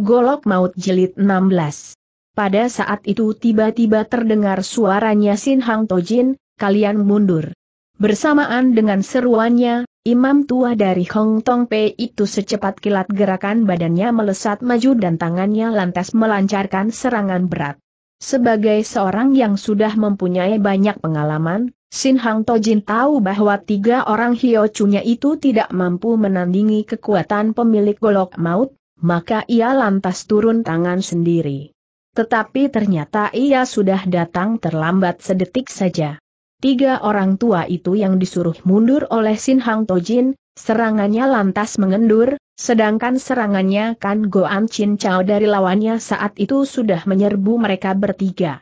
Golok Maut Jelit 16. Pada saat itu tiba-tiba terdengar suaranya Sin Hang Tojin, kalian mundur. Bersamaan dengan seruannya, imam tua dari Hong Tong Pei itu secepat kilat gerakan badannya melesat maju dan tangannya lantas melancarkan serangan berat. Sebagai seorang yang sudah mempunyai banyak pengalaman, Sin Hang Tojin tahu bahwa tiga orang Hyo Chunya itu tidak mampu menandingi kekuatan pemilik golok maut, maka ia lantas turun tangan sendiri. Tetapi ternyata ia sudah datang terlambat sedetik saja. Tiga orang tua itu yang disuruh mundur oleh Sin Hang Tojin, serangannya lantas mengendur, sedangkan serangannya Kan Goan Chin Chao dari lawannya saat itu sudah menyerbu mereka bertiga.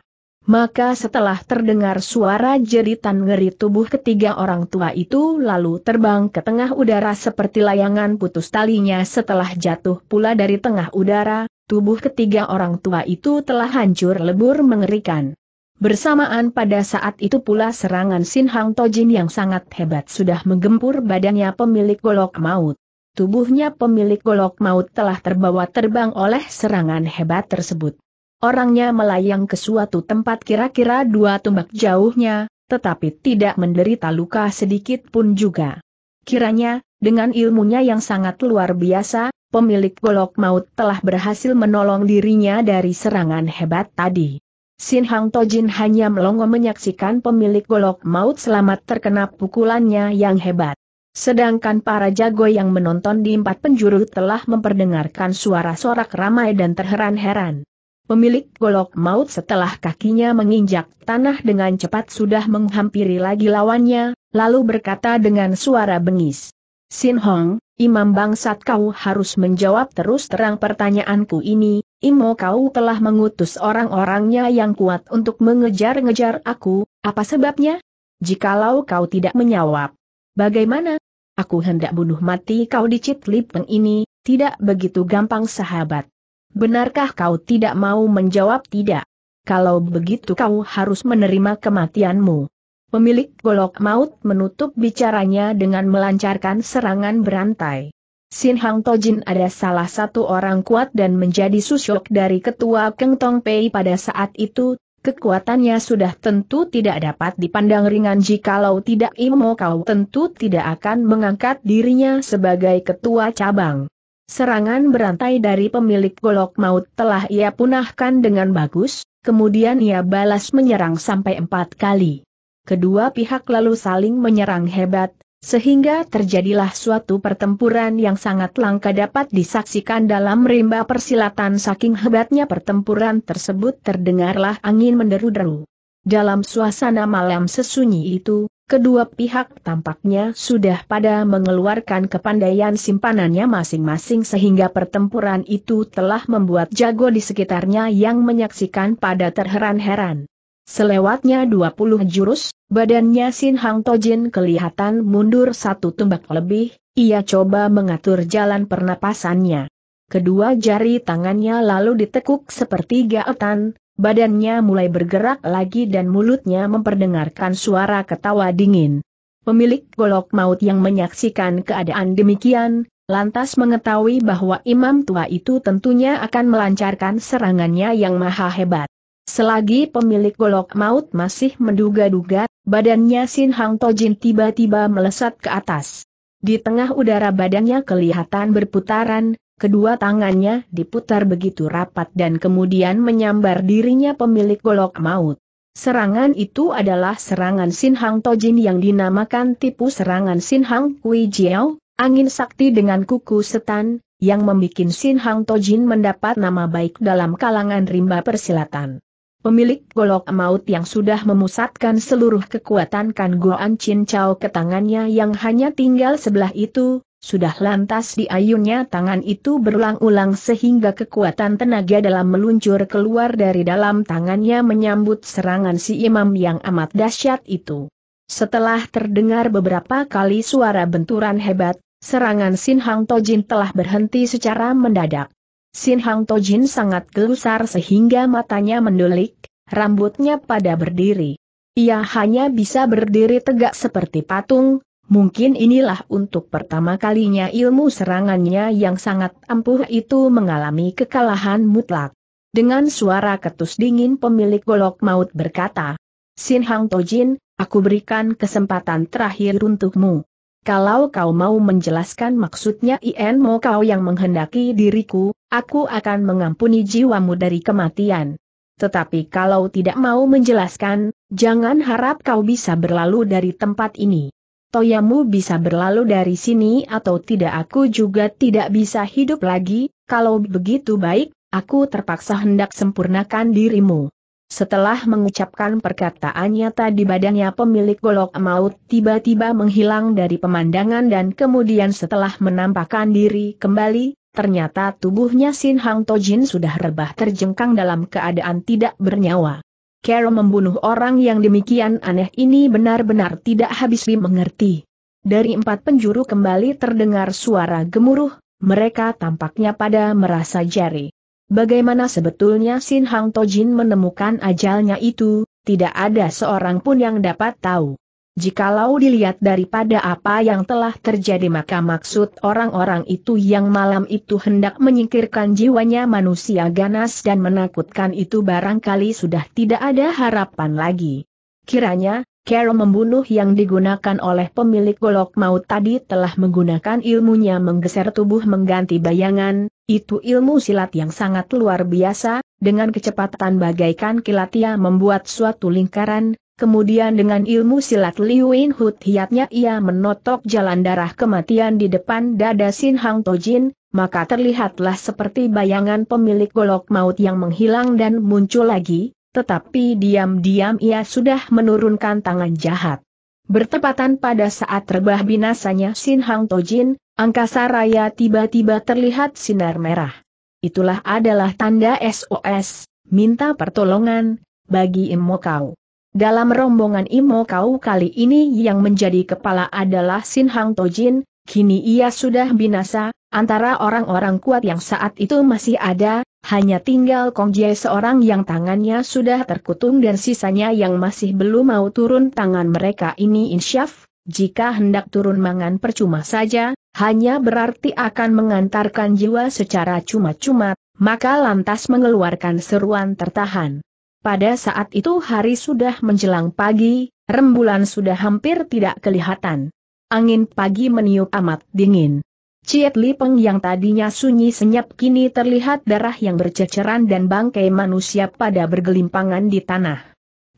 Maka setelah terdengar suara jeritan ngeri tubuh ketiga orang tua itu lalu terbang ke tengah udara seperti layangan putus talinya setelah jatuh pula dari tengah udara, tubuh ketiga orang tua itu telah hancur lebur mengerikan. Bersamaan pada saat itu pula serangan Sin Hang Tojin yang sangat hebat sudah menggempur badannya pemilik golok maut. Tubuhnya pemilik golok maut telah terbawa terbang oleh serangan hebat tersebut. Orangnya melayang ke suatu tempat kira-kira dua tumbak jauhnya, tetapi tidak menderita luka sedikit pun juga. Kiranya, dengan ilmunya yang sangat luar biasa, pemilik golok maut telah berhasil menolong dirinya dari serangan hebat tadi. Sin Hang Tojin hanya melongo menyaksikan pemilik golok maut selamat terkena pukulannya yang hebat. Sedangkan para jago yang menonton di empat penjuru telah memperdengarkan suara sorak ramai dan terheran-heran. Pemilik golok maut setelah kakinya menginjak tanah dengan cepat sudah menghampiri lagi lawannya, lalu berkata dengan suara bengis. Sin Hong, imam bangsat kau harus menjawab terus terang pertanyaanku ini, Imo kau telah mengutus orang-orangnya yang kuat untuk mengejar-ngejar aku, apa sebabnya? Jikalau kau tidak menjawab, bagaimana? Aku hendak bunuh mati kau di Citlipeng ini, tidak begitu gampang sahabat. Benarkah kau tidak mau menjawab tidak? Kalau begitu kau harus menerima kematianmu. Pemilik golok maut menutup bicaranya dengan melancarkan serangan berantai. Sin Hang Tojin ada salah satu orang kuat dan menjadi susuk dari ketua Keng Tong Pei pada saat itu, kekuatannya sudah tentu tidak dapat dipandang ringan jikalau tidak Imo kau tentu tidak akan mengangkat dirinya sebagai ketua cabang. Serangan berantai dari pemilik golok maut telah ia punahkan dengan bagus, kemudian ia balas menyerang sampai empat kali. Kedua pihak lalu saling menyerang hebat, sehingga terjadilah suatu pertempuran yang sangat langka dapat disaksikan dalam rimba persilatan saking hebatnya pertempuran tersebut terdengarlah angin menderu-deru. Dalam suasana malam sesunyi itu, Kedua pihak tampaknya sudah pada mengeluarkan kepandaian simpanannya masing-masing sehingga pertempuran itu telah membuat jago di sekitarnya yang menyaksikan pada terheran-heran. Selewatnya 20 jurus, badannya Sin Hang Tojin kelihatan mundur satu tumbak lebih, ia coba mengatur jalan pernapasannya. Kedua jari tangannya lalu ditekuk seperti gaetan, Badannya mulai bergerak lagi dan mulutnya memperdengarkan suara ketawa dingin. Pemilik golok maut yang menyaksikan keadaan demikian, lantas mengetahui bahwa imam tua itu tentunya akan melancarkan serangannya yang maha hebat. Selagi pemilik golok maut masih menduga-duga, badannya Sin Hang Tojin tiba-tiba melesat ke atas. Di tengah udara badannya kelihatan berputaran, kedua tangannya diputar begitu rapat dan kemudian menyambar dirinya pemilik golok maut. Serangan itu adalah serangan Sin Hang Tojin yang dinamakan tipu serangan Sin Hang Kui Jiao, angin sakti dengan kuku setan, yang membuat Sin Hang Tojin mendapat nama baik dalam kalangan rimba persilatan. Pemilik golok maut yang sudah memusatkan seluruh kekuatan Kan Goan Chin Chao ke tangannya yang hanya tinggal sebelah itu, sudah lantas diayunnya tangan itu berulang-ulang sehingga kekuatan tenaga dalam meluncur keluar dari dalam tangannya menyambut serangan si imam yang amat dahsyat itu. Setelah terdengar beberapa kali suara benturan hebat, serangan Sin Hang Tojin telah berhenti secara mendadak. Sin Hang Tojin sangat gelusar sehingga matanya mendulik, rambutnya pada berdiri. Ia hanya bisa berdiri tegak seperti patung, Mungkin inilah untuk pertama kalinya ilmu serangannya yang sangat ampuh itu mengalami kekalahan mutlak. Dengan suara ketus dingin pemilik golok maut berkata, Sin Hang Tojin, aku berikan kesempatan terakhir untukmu. Kalau kau mau menjelaskan maksudnya Ien mau kau yang menghendaki diriku, aku akan mengampuni jiwamu dari kematian. Tetapi kalau tidak mau menjelaskan, jangan harap kau bisa berlalu dari tempat ini toyamu bisa berlalu dari sini atau tidak aku juga tidak bisa hidup lagi, kalau begitu baik, aku terpaksa hendak sempurnakan dirimu. Setelah mengucapkan perkataannya tadi badannya pemilik golok maut tiba-tiba menghilang dari pemandangan dan kemudian setelah menampakkan diri kembali, ternyata tubuhnya Sin Hang Tojin sudah rebah terjengkang dalam keadaan tidak bernyawa. Carol membunuh orang yang demikian aneh ini benar-benar tidak habis dimengerti. Dari empat penjuru kembali terdengar suara gemuruh, mereka tampaknya pada merasa jari. Bagaimana sebetulnya Sin Hang Tojin menemukan ajalnya itu, tidak ada seorang pun yang dapat tahu. Jikalau dilihat daripada apa yang telah terjadi maka maksud orang-orang itu yang malam itu hendak menyingkirkan jiwanya manusia ganas dan menakutkan itu barangkali sudah tidak ada harapan lagi. Kiranya, Carol membunuh yang digunakan oleh pemilik golok maut tadi telah menggunakan ilmunya menggeser tubuh mengganti bayangan, itu ilmu silat yang sangat luar biasa, dengan kecepatan bagaikan kilat ia membuat suatu lingkaran, Kemudian dengan ilmu silat Liu Yin Hut hiatnya ia menotok jalan darah kematian di depan dada Sin Hang Tojin, maka terlihatlah seperti bayangan pemilik golok maut yang menghilang dan muncul lagi, tetapi diam-diam ia sudah menurunkan tangan jahat. Bertepatan pada saat rebah binasanya Sin Hang Tojin, angkasa raya tiba-tiba terlihat sinar merah. Itulah adalah tanda SOS, minta pertolongan, bagi Imokau. Dalam rombongan Imo Kau kali ini yang menjadi kepala adalah Sin Hang Tojin, kini ia sudah binasa, antara orang-orang kuat yang saat itu masih ada, hanya tinggal Kong Jie seorang yang tangannya sudah terkutung dan sisanya yang masih belum mau turun tangan mereka ini insyaf, jika hendak turun mangan percuma saja, hanya berarti akan mengantarkan jiwa secara cuma-cuma, maka lantas mengeluarkan seruan tertahan. Pada saat itu hari sudah menjelang pagi, rembulan sudah hampir tidak kelihatan. Angin pagi meniup amat dingin. Ciet Lipeng yang tadinya sunyi senyap kini terlihat darah yang berceceran dan bangkai manusia pada bergelimpangan di tanah.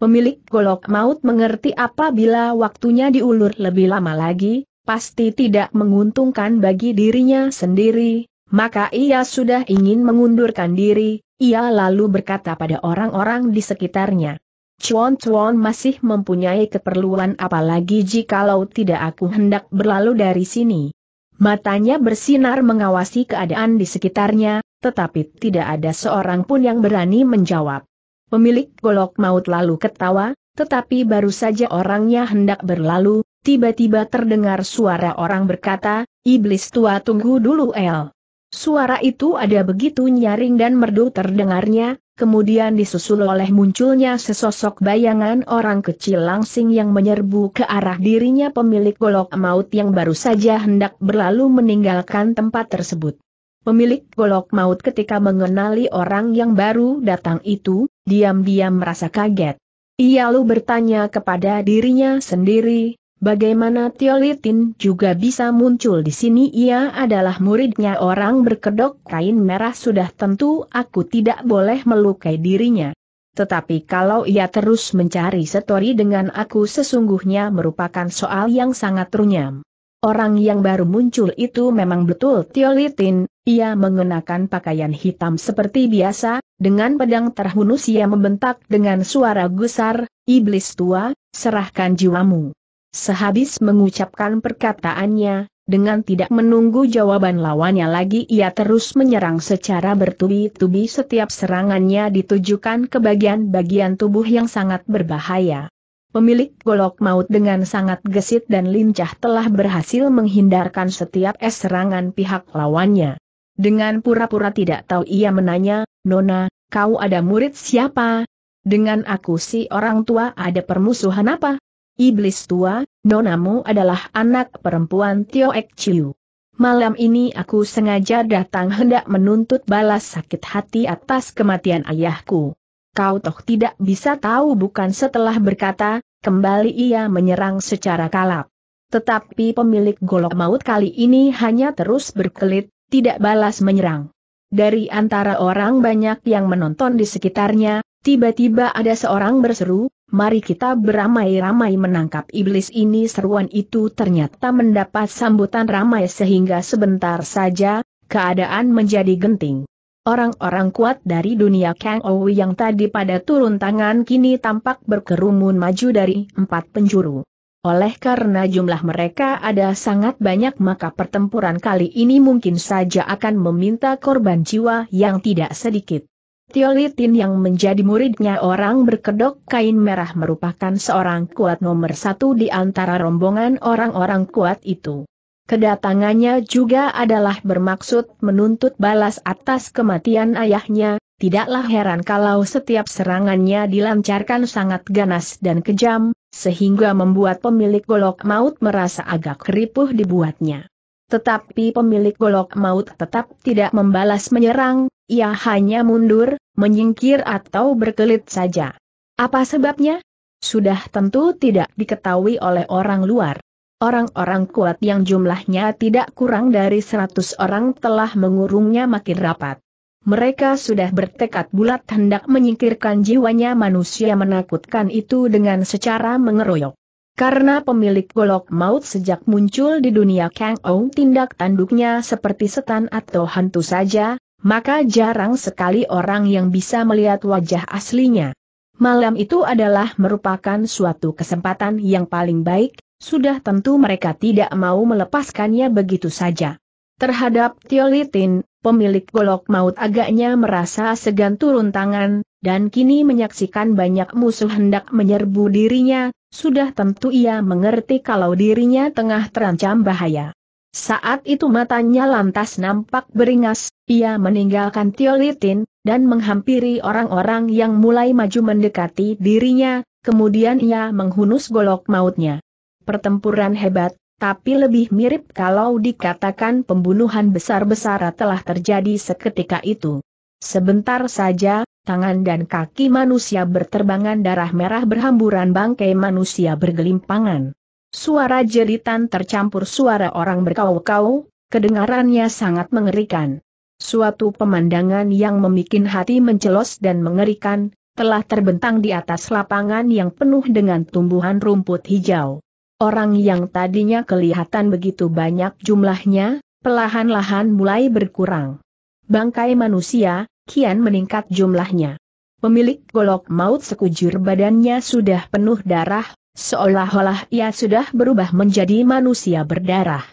Pemilik golok maut mengerti apabila waktunya diulur lebih lama lagi, pasti tidak menguntungkan bagi dirinya sendiri, maka ia sudah ingin mengundurkan diri, ia lalu berkata pada orang-orang di sekitarnya, Chuan Chuan masih mempunyai keperluan apalagi jikalau tidak aku hendak berlalu dari sini. Matanya bersinar mengawasi keadaan di sekitarnya, tetapi tidak ada seorang pun yang berani menjawab. Pemilik golok maut lalu ketawa, tetapi baru saja orangnya hendak berlalu, tiba-tiba terdengar suara orang berkata, Iblis tua tunggu dulu El. Suara itu ada begitu nyaring dan merdu terdengarnya, kemudian disusul oleh munculnya sesosok bayangan orang kecil langsing yang menyerbu ke arah dirinya pemilik golok maut yang baru saja hendak berlalu meninggalkan tempat tersebut. Pemilik golok maut ketika mengenali orang yang baru datang itu, diam-diam merasa kaget. Ia lalu bertanya kepada dirinya sendiri, Bagaimana Tiolitin juga bisa muncul di sini ia adalah muridnya orang berkedok kain merah sudah tentu aku tidak boleh melukai dirinya. Tetapi kalau ia terus mencari setori dengan aku sesungguhnya merupakan soal yang sangat runyam. Orang yang baru muncul itu memang betul Tiolitin, ia mengenakan pakaian hitam seperti biasa, dengan pedang terhunus ia membentak dengan suara gusar, iblis tua, serahkan jiwamu. Sehabis mengucapkan perkataannya, dengan tidak menunggu jawaban lawannya lagi ia terus menyerang secara bertubi-tubi setiap serangannya ditujukan ke bagian-bagian tubuh yang sangat berbahaya. Pemilik golok maut dengan sangat gesit dan lincah telah berhasil menghindarkan setiap es serangan pihak lawannya. Dengan pura-pura tidak tahu ia menanya, Nona, kau ada murid siapa? Dengan aku si orang tua ada permusuhan apa? Iblis tua, nonamu adalah anak perempuan Tio Ek Chiu. Malam ini aku sengaja datang hendak menuntut balas sakit hati atas kematian ayahku. Kau toh tidak bisa tahu bukan setelah berkata, kembali ia menyerang secara kalap. Tetapi pemilik golok maut kali ini hanya terus berkelit, tidak balas menyerang. Dari antara orang banyak yang menonton di sekitarnya, tiba-tiba ada seorang berseru, mari kita beramai-ramai menangkap iblis ini seruan itu ternyata mendapat sambutan ramai sehingga sebentar saja, keadaan menjadi genting. Orang-orang kuat dari dunia Kang Ou yang tadi pada turun tangan kini tampak berkerumun maju dari empat penjuru. Oleh karena jumlah mereka ada sangat banyak maka pertempuran kali ini mungkin saja akan meminta korban jiwa yang tidak sedikit. Tiolitin yang menjadi muridnya orang berkedok kain merah merupakan seorang kuat nomor satu di antara rombongan orang-orang kuat itu. Kedatangannya juga adalah bermaksud menuntut balas atas kematian ayahnya, tidaklah heran kalau setiap serangannya dilancarkan sangat ganas dan kejam, sehingga membuat pemilik golok maut merasa agak ripuh dibuatnya. Tetapi pemilik golok maut tetap tidak membalas menyerang, ia hanya mundur, menyingkir atau berkelit saja. Apa sebabnya? Sudah tentu tidak diketahui oleh orang luar. Orang-orang kuat yang jumlahnya tidak kurang dari 100 orang telah mengurungnya makin rapat. Mereka sudah bertekad bulat hendak menyingkirkan jiwanya manusia menakutkan itu dengan secara mengeroyok. Karena pemilik golok maut sejak muncul di dunia Kang Ou tindak tanduknya seperti setan atau hantu saja, maka jarang sekali orang yang bisa melihat wajah aslinya. Malam itu adalah merupakan suatu kesempatan yang paling baik, sudah tentu mereka tidak mau melepaskannya begitu saja. Terhadap Tiolitin, pemilik golok maut agaknya merasa segan turun tangan, dan kini menyaksikan banyak musuh hendak menyerbu dirinya, sudah tentu ia mengerti kalau dirinya tengah terancam bahaya. Saat itu matanya lantas nampak beringas, ia meninggalkan Tiolitin, dan menghampiri orang-orang yang mulai maju mendekati dirinya, kemudian ia menghunus golok mautnya. Pertempuran hebat, tapi lebih mirip kalau dikatakan pembunuhan besar-besar telah terjadi seketika itu. Sebentar saja, tangan dan kaki manusia berterbangan darah merah berhamburan bangkai manusia bergelimpangan. Suara jeritan tercampur suara orang berkau-kau, kedengarannya sangat mengerikan. Suatu pemandangan yang memikin hati mencelos dan mengerikan, telah terbentang di atas lapangan yang penuh dengan tumbuhan rumput hijau. Orang yang tadinya kelihatan begitu banyak jumlahnya, pelahan-lahan mulai berkurang. Bangkai manusia, kian meningkat jumlahnya. Pemilik golok maut sekujur badannya sudah penuh darah, Seolah-olah ia sudah berubah menjadi manusia berdarah.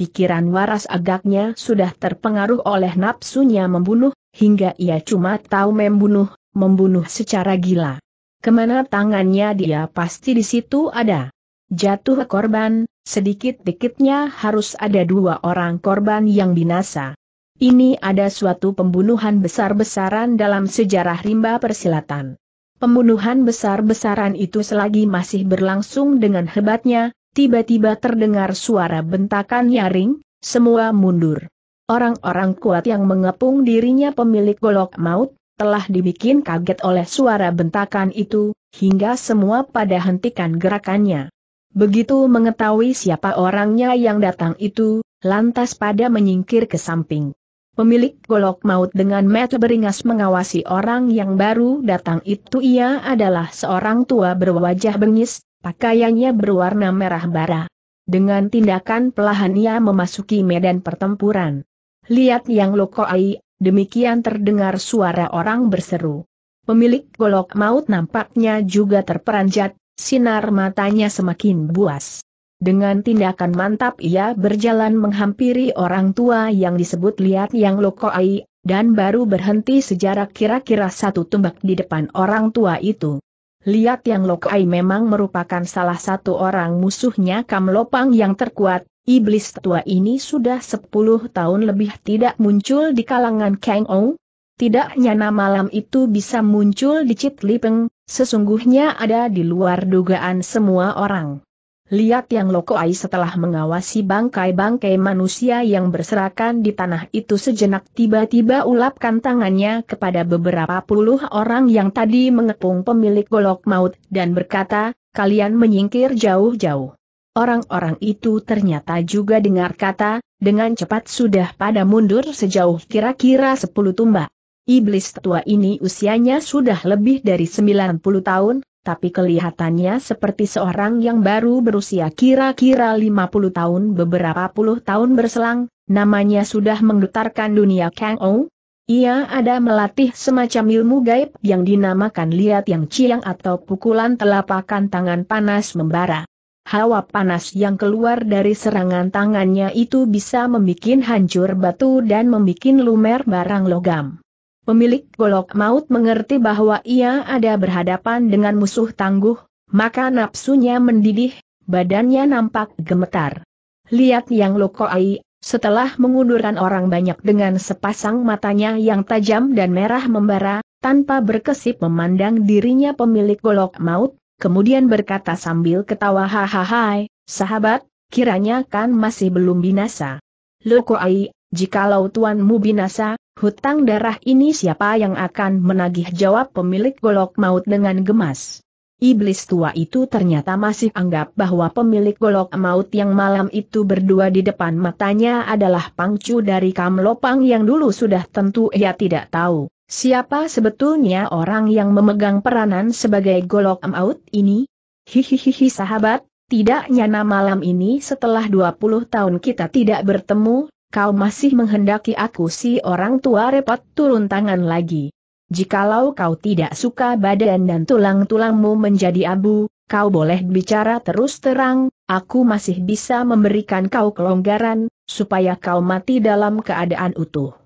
Pikiran waras agaknya sudah terpengaruh oleh nafsunya membunuh, hingga ia cuma tahu membunuh, membunuh secara gila. Kemana tangannya dia pasti di situ ada. Jatuh korban, sedikit-dikitnya harus ada dua orang korban yang binasa. Ini ada suatu pembunuhan besar-besaran dalam sejarah rimba persilatan. Pembunuhan besar-besaran itu selagi masih berlangsung dengan hebatnya, tiba-tiba terdengar suara bentakan nyaring, semua mundur. Orang-orang kuat yang mengepung dirinya pemilik golok maut, telah dibikin kaget oleh suara bentakan itu, hingga semua pada hentikan gerakannya. Begitu mengetahui siapa orangnya yang datang itu, lantas pada menyingkir ke samping. Pemilik golok maut dengan mata beringas mengawasi orang yang baru datang itu ia adalah seorang tua berwajah bengis, pakaiannya berwarna merah bara. Dengan tindakan pelahan ia memasuki medan pertempuran. Lihat yang lokoai, demikian terdengar suara orang berseru. Pemilik golok maut nampaknya juga terperanjat, sinar matanya semakin buas. Dengan tindakan mantap ia berjalan menghampiri orang tua yang disebut Liat Yang Lokoai, dan baru berhenti sejarah kira-kira satu tumbak di depan orang tua itu. Liat Yang Lokai memang merupakan salah satu orang musuhnya Kam Lopang yang terkuat, iblis tua ini sudah 10 tahun lebih tidak muncul di kalangan Kang Ou. Tidak nyana malam itu bisa muncul di Chit Lipeng, sesungguhnya ada di luar dugaan semua orang. Lihat yang Lokoai setelah mengawasi bangkai-bangkai manusia yang berserakan di tanah itu sejenak tiba-tiba ulapkan tangannya kepada beberapa puluh orang yang tadi mengepung pemilik golok maut dan berkata, kalian menyingkir jauh-jauh. Orang-orang itu ternyata juga dengar kata, dengan cepat sudah pada mundur sejauh kira-kira sepuluh tumbak. Iblis tua ini usianya sudah lebih dari 90 tahun, tapi kelihatannya seperti seorang yang baru berusia kira-kira 50 tahun beberapa puluh tahun berselang, namanya sudah menggetarkan dunia Kang Ou. Ia ada melatih semacam ilmu gaib yang dinamakan liat yang ciang atau pukulan telapakan tangan panas membara. Hawa panas yang keluar dari serangan tangannya itu bisa membuat hancur batu dan membuat lumer barang logam. Pemilik golok maut mengerti bahwa ia ada berhadapan dengan musuh tangguh, maka nafsunya mendidih, badannya nampak gemetar. Lihat yang lokoai, setelah mengundurkan orang banyak dengan sepasang matanya yang tajam dan merah membara, tanpa berkesip memandang dirinya pemilik golok maut, kemudian berkata sambil ketawa hahaha, sahabat, kiranya kan masih belum binasa. Lokoai, jikalau tuanmu binasa, Hutang darah ini siapa yang akan menagih jawab pemilik golok maut dengan gemas. Iblis tua itu ternyata masih anggap bahwa pemilik golok maut yang malam itu berdua di depan matanya adalah pangcu dari Kamlopang yang dulu sudah tentu ia tidak tahu. Siapa sebetulnya orang yang memegang peranan sebagai golok maut ini? Hihihihi sahabat, tidaknya malam ini setelah 20 tahun kita tidak bertemu, kau masih menghendaki aku si orang tua repot turun tangan lagi. Jikalau kau tidak suka badan dan tulang-tulangmu menjadi abu, kau boleh bicara terus terang, aku masih bisa memberikan kau kelonggaran, supaya kau mati dalam keadaan utuh.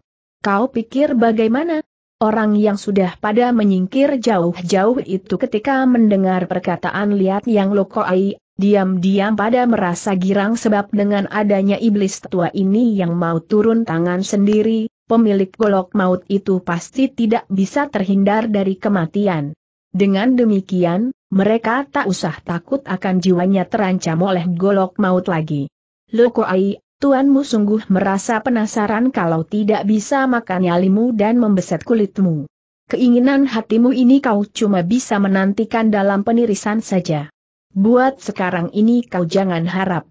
Kau pikir bagaimana? Orang yang sudah pada menyingkir jauh-jauh itu ketika mendengar perkataan lihat yang Lokoai Diam-diam pada merasa girang sebab dengan adanya iblis tua ini yang mau turun tangan sendiri, pemilik golok maut itu pasti tidak bisa terhindar dari kematian. Dengan demikian, mereka tak usah takut akan jiwanya terancam oleh golok maut lagi. Lokoai, tuanmu sungguh merasa penasaran kalau tidak bisa makan nyalimu dan membeset kulitmu. Keinginan hatimu ini kau cuma bisa menantikan dalam penirisan saja. Buat sekarang ini kau jangan harap.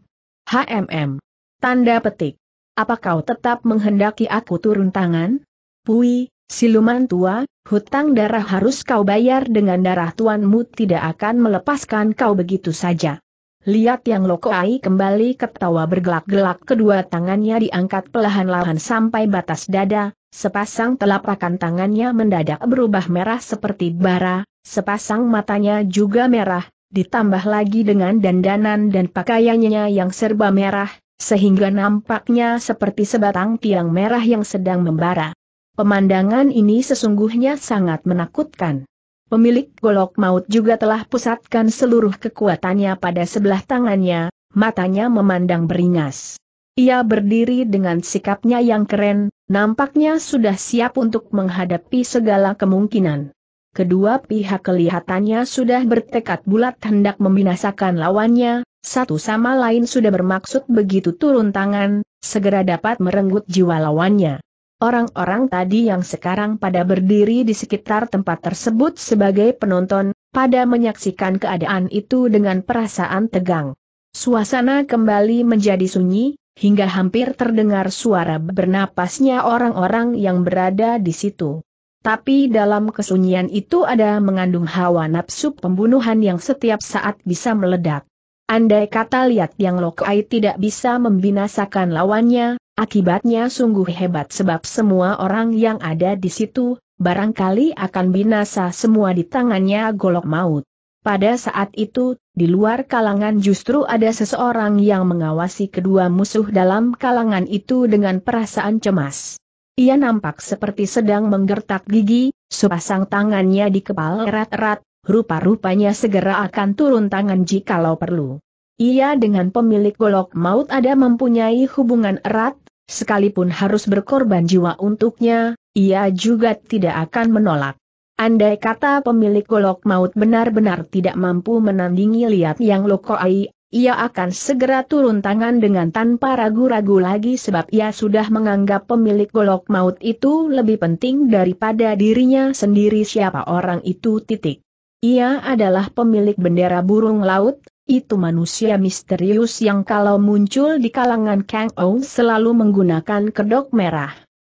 HMM. Tanda petik. Apa kau tetap menghendaki aku turun tangan? Pui, siluman tua, hutang darah harus kau bayar dengan darah tuanmu tidak akan melepaskan kau begitu saja. Lihat yang Lokoai kembali ketawa bergelak-gelak kedua tangannya diangkat pelahan lahan sampai batas dada, sepasang telapakan tangannya mendadak berubah merah seperti bara, sepasang matanya juga merah, ditambah lagi dengan dandanan dan pakaiannya yang serba merah, sehingga nampaknya seperti sebatang tiang merah yang sedang membara. Pemandangan ini sesungguhnya sangat menakutkan. Pemilik golok maut juga telah pusatkan seluruh kekuatannya pada sebelah tangannya, matanya memandang beringas. Ia berdiri dengan sikapnya yang keren, nampaknya sudah siap untuk menghadapi segala kemungkinan. Kedua pihak kelihatannya sudah bertekad bulat hendak membinasakan lawannya, satu sama lain sudah bermaksud begitu turun tangan, segera dapat merenggut jiwa lawannya. Orang-orang tadi yang sekarang pada berdiri di sekitar tempat tersebut sebagai penonton, pada menyaksikan keadaan itu dengan perasaan tegang. Suasana kembali menjadi sunyi, hingga hampir terdengar suara bernapasnya orang-orang yang berada di situ. Tapi dalam kesunyian itu ada mengandung hawa nafsu pembunuhan yang setiap saat bisa meledak. Andai kata lihat yang lokai tidak bisa membinasakan lawannya, akibatnya sungguh hebat sebab semua orang yang ada di situ, barangkali akan binasa semua di tangannya golok maut. Pada saat itu, di luar kalangan justru ada seseorang yang mengawasi kedua musuh dalam kalangan itu dengan perasaan cemas. Ia nampak seperti sedang menggertak gigi, sepasang tangannya dikepal erat-erat, rupa-rupanya segera akan turun tangan jikalau perlu. Ia dengan pemilik golok maut ada mempunyai hubungan erat, sekalipun harus berkorban jiwa untuknya, ia juga tidak akan menolak. Andai kata pemilik golok maut benar-benar tidak mampu menandingi liat yang lokoai, ia akan segera turun tangan dengan tanpa ragu-ragu lagi sebab ia sudah menganggap pemilik golok maut itu lebih penting daripada dirinya sendiri siapa orang itu titik. Ia adalah pemilik bendera burung laut, itu manusia misterius yang kalau muncul di kalangan Kang Ou selalu menggunakan kedok merah.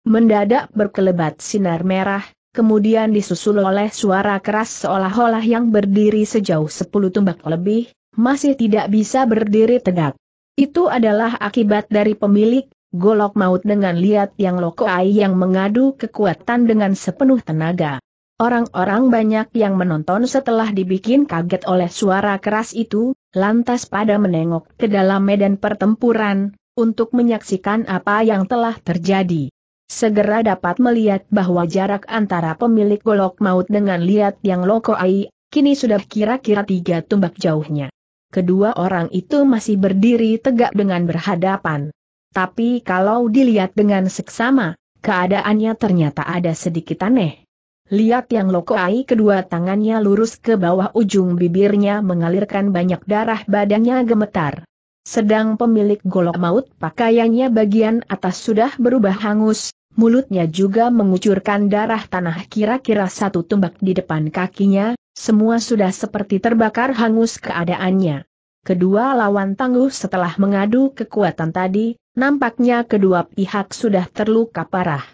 Mendadak berkelebat sinar merah, kemudian disusul oleh suara keras seolah-olah yang berdiri sejauh sepuluh tumbak lebih, masih tidak bisa berdiri tegak. Itu adalah akibat dari pemilik, golok maut dengan liat yang lokoai yang mengadu kekuatan dengan sepenuh tenaga. Orang-orang banyak yang menonton setelah dibikin kaget oleh suara keras itu, lantas pada menengok ke dalam medan pertempuran, untuk menyaksikan apa yang telah terjadi. Segera dapat melihat bahwa jarak antara pemilik golok maut dengan liat yang lokoai, kini sudah kira-kira tiga tumbak jauhnya kedua orang itu masih berdiri tegak dengan berhadapan. Tapi kalau dilihat dengan seksama, keadaannya ternyata ada sedikit aneh. Lihat yang lokoai kedua tangannya lurus ke bawah ujung bibirnya mengalirkan banyak darah badannya gemetar. Sedang pemilik golok maut pakaiannya bagian atas sudah berubah hangus, mulutnya juga mengucurkan darah tanah kira-kira satu tumbak di depan kakinya, semua sudah seperti terbakar hangus keadaannya. Kedua lawan tangguh setelah mengadu kekuatan tadi, nampaknya kedua pihak sudah terluka parah.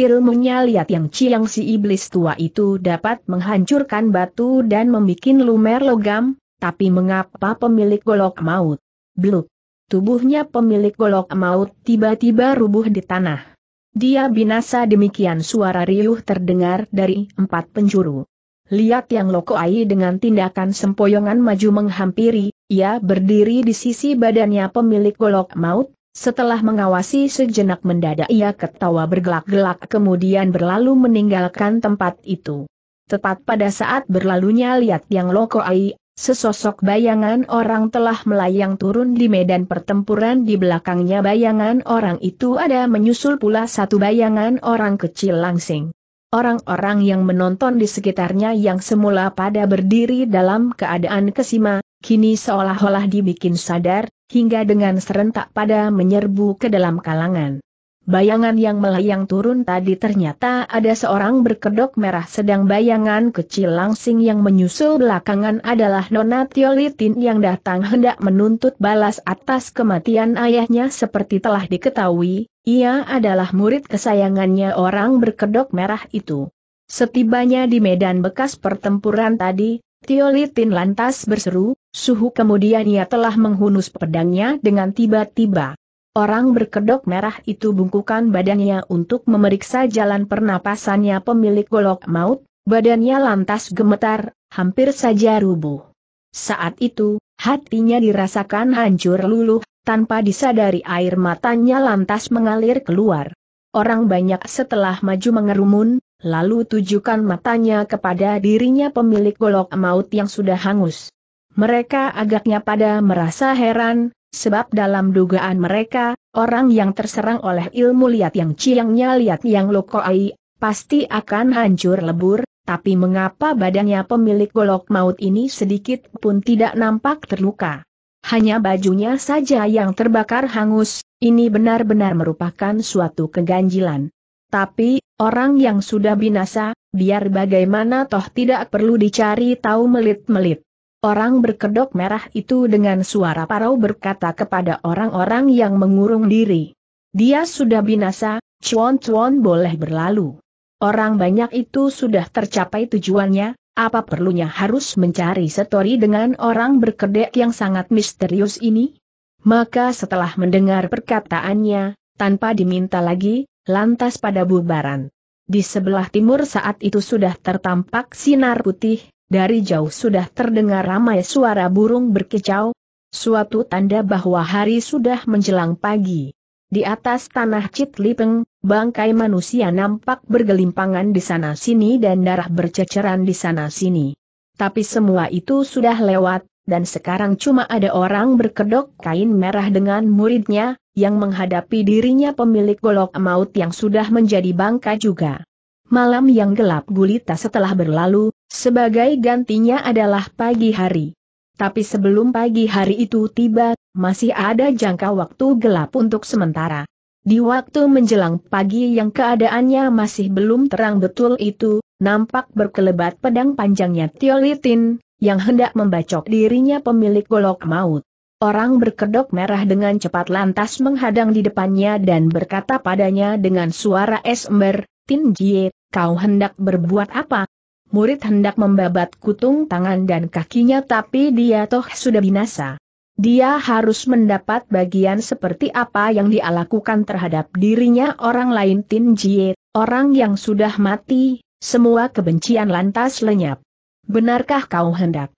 Ilmunya lihat yang ciang si iblis tua itu dapat menghancurkan batu dan membuat lumer logam, tapi mengapa pemilik golok maut? Bluk. Tubuhnya pemilik golok maut tiba-tiba rubuh di tanah. Dia binasa demikian suara riuh terdengar dari empat penjuru. Lihat yang loko Lokoai dengan tindakan sempoyongan maju menghampiri, ia berdiri di sisi badannya pemilik golok maut, setelah mengawasi sejenak mendadak ia ketawa bergelak-gelak kemudian berlalu meninggalkan tempat itu. Tepat pada saat berlalunya lihat yang loko Lokoai Sesosok bayangan orang telah melayang turun di medan pertempuran di belakangnya bayangan orang itu ada menyusul pula satu bayangan orang kecil langsing. Orang-orang yang menonton di sekitarnya yang semula pada berdiri dalam keadaan kesima, kini seolah-olah dibikin sadar, hingga dengan serentak pada menyerbu ke dalam kalangan. Bayangan yang melayang turun tadi ternyata ada seorang berkedok merah sedang bayangan kecil langsing yang menyusul belakangan adalah Nona Tiolitin yang datang hendak menuntut balas atas kematian ayahnya seperti telah diketahui, ia adalah murid kesayangannya orang berkedok merah itu. Setibanya di medan bekas pertempuran tadi, Tiolitin lantas berseru, suhu kemudian ia telah menghunus pedangnya dengan tiba-tiba. Orang berkedok merah itu bungkukan badannya untuk memeriksa jalan pernapasannya pemilik golok maut, badannya lantas gemetar, hampir saja rubuh. Saat itu, hatinya dirasakan hancur luluh, tanpa disadari air matanya lantas mengalir keluar. Orang banyak setelah maju mengerumun, lalu tujukan matanya kepada dirinya pemilik golok maut yang sudah hangus. Mereka agaknya pada merasa heran, Sebab dalam dugaan mereka, orang yang terserang oleh ilmu liat yang ciangnya liat yang lokoai, pasti akan hancur lebur, tapi mengapa badannya pemilik golok maut ini sedikit pun tidak nampak terluka? Hanya bajunya saja yang terbakar hangus, ini benar-benar merupakan suatu keganjilan. Tapi, orang yang sudah binasa, biar bagaimana toh tidak perlu dicari tahu melit-melit. Orang berkedok merah itu dengan suara parau berkata kepada orang-orang yang mengurung diri. Dia sudah binasa, cuan-cuan boleh berlalu. Orang banyak itu sudah tercapai tujuannya, apa perlunya harus mencari setori dengan orang berkedek yang sangat misterius ini? Maka setelah mendengar perkataannya, tanpa diminta lagi, lantas pada bubaran. Di sebelah timur saat itu sudah tertampak sinar putih, dari jauh sudah terdengar ramai suara burung berkicau, suatu tanda bahwa hari sudah menjelang pagi. Di atas tanah Citlipeng, bangkai manusia nampak bergelimpangan di sana-sini dan darah berceceran di sana-sini. Tapi semua itu sudah lewat, dan sekarang cuma ada orang berkedok kain merah dengan muridnya, yang menghadapi dirinya pemilik golok maut yang sudah menjadi bangka juga. Malam yang gelap gulita setelah berlalu, sebagai gantinya adalah pagi hari. Tapi sebelum pagi hari itu tiba, masih ada jangka waktu gelap untuk sementara. Di waktu menjelang pagi yang keadaannya masih belum terang betul itu, nampak berkelebat pedang panjangnya Tiolitin, yang hendak membacok dirinya pemilik golok maut. Orang berkedok merah dengan cepat lantas menghadang di depannya dan berkata padanya dengan suara esmer, Tin Jie, kau hendak berbuat apa? murid hendak membabat kutung tangan dan kakinya tapi dia toh sudah binasa. Dia harus mendapat bagian seperti apa yang dia lakukan terhadap dirinya orang lain Tin Jie, orang yang sudah mati, semua kebencian lantas lenyap. Benarkah kau hendak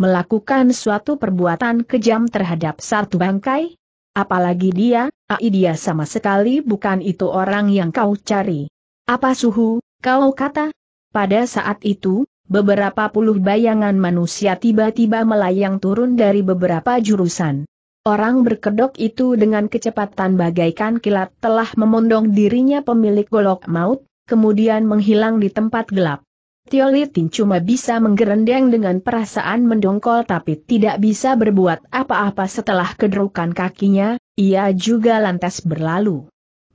melakukan suatu perbuatan kejam terhadap satu bangkai? Apalagi dia, ai dia sama sekali bukan itu orang yang kau cari. Apa suhu, kau kata? Pada saat itu, beberapa puluh bayangan manusia tiba-tiba melayang turun dari beberapa jurusan. Orang berkedok itu dengan kecepatan bagaikan kilat telah memondong dirinya pemilik golok maut, kemudian menghilang di tempat gelap. Tiolitin cuma bisa menggerendeng dengan perasaan mendongkol tapi tidak bisa berbuat apa-apa setelah kedrukan kakinya, ia juga lantas berlalu.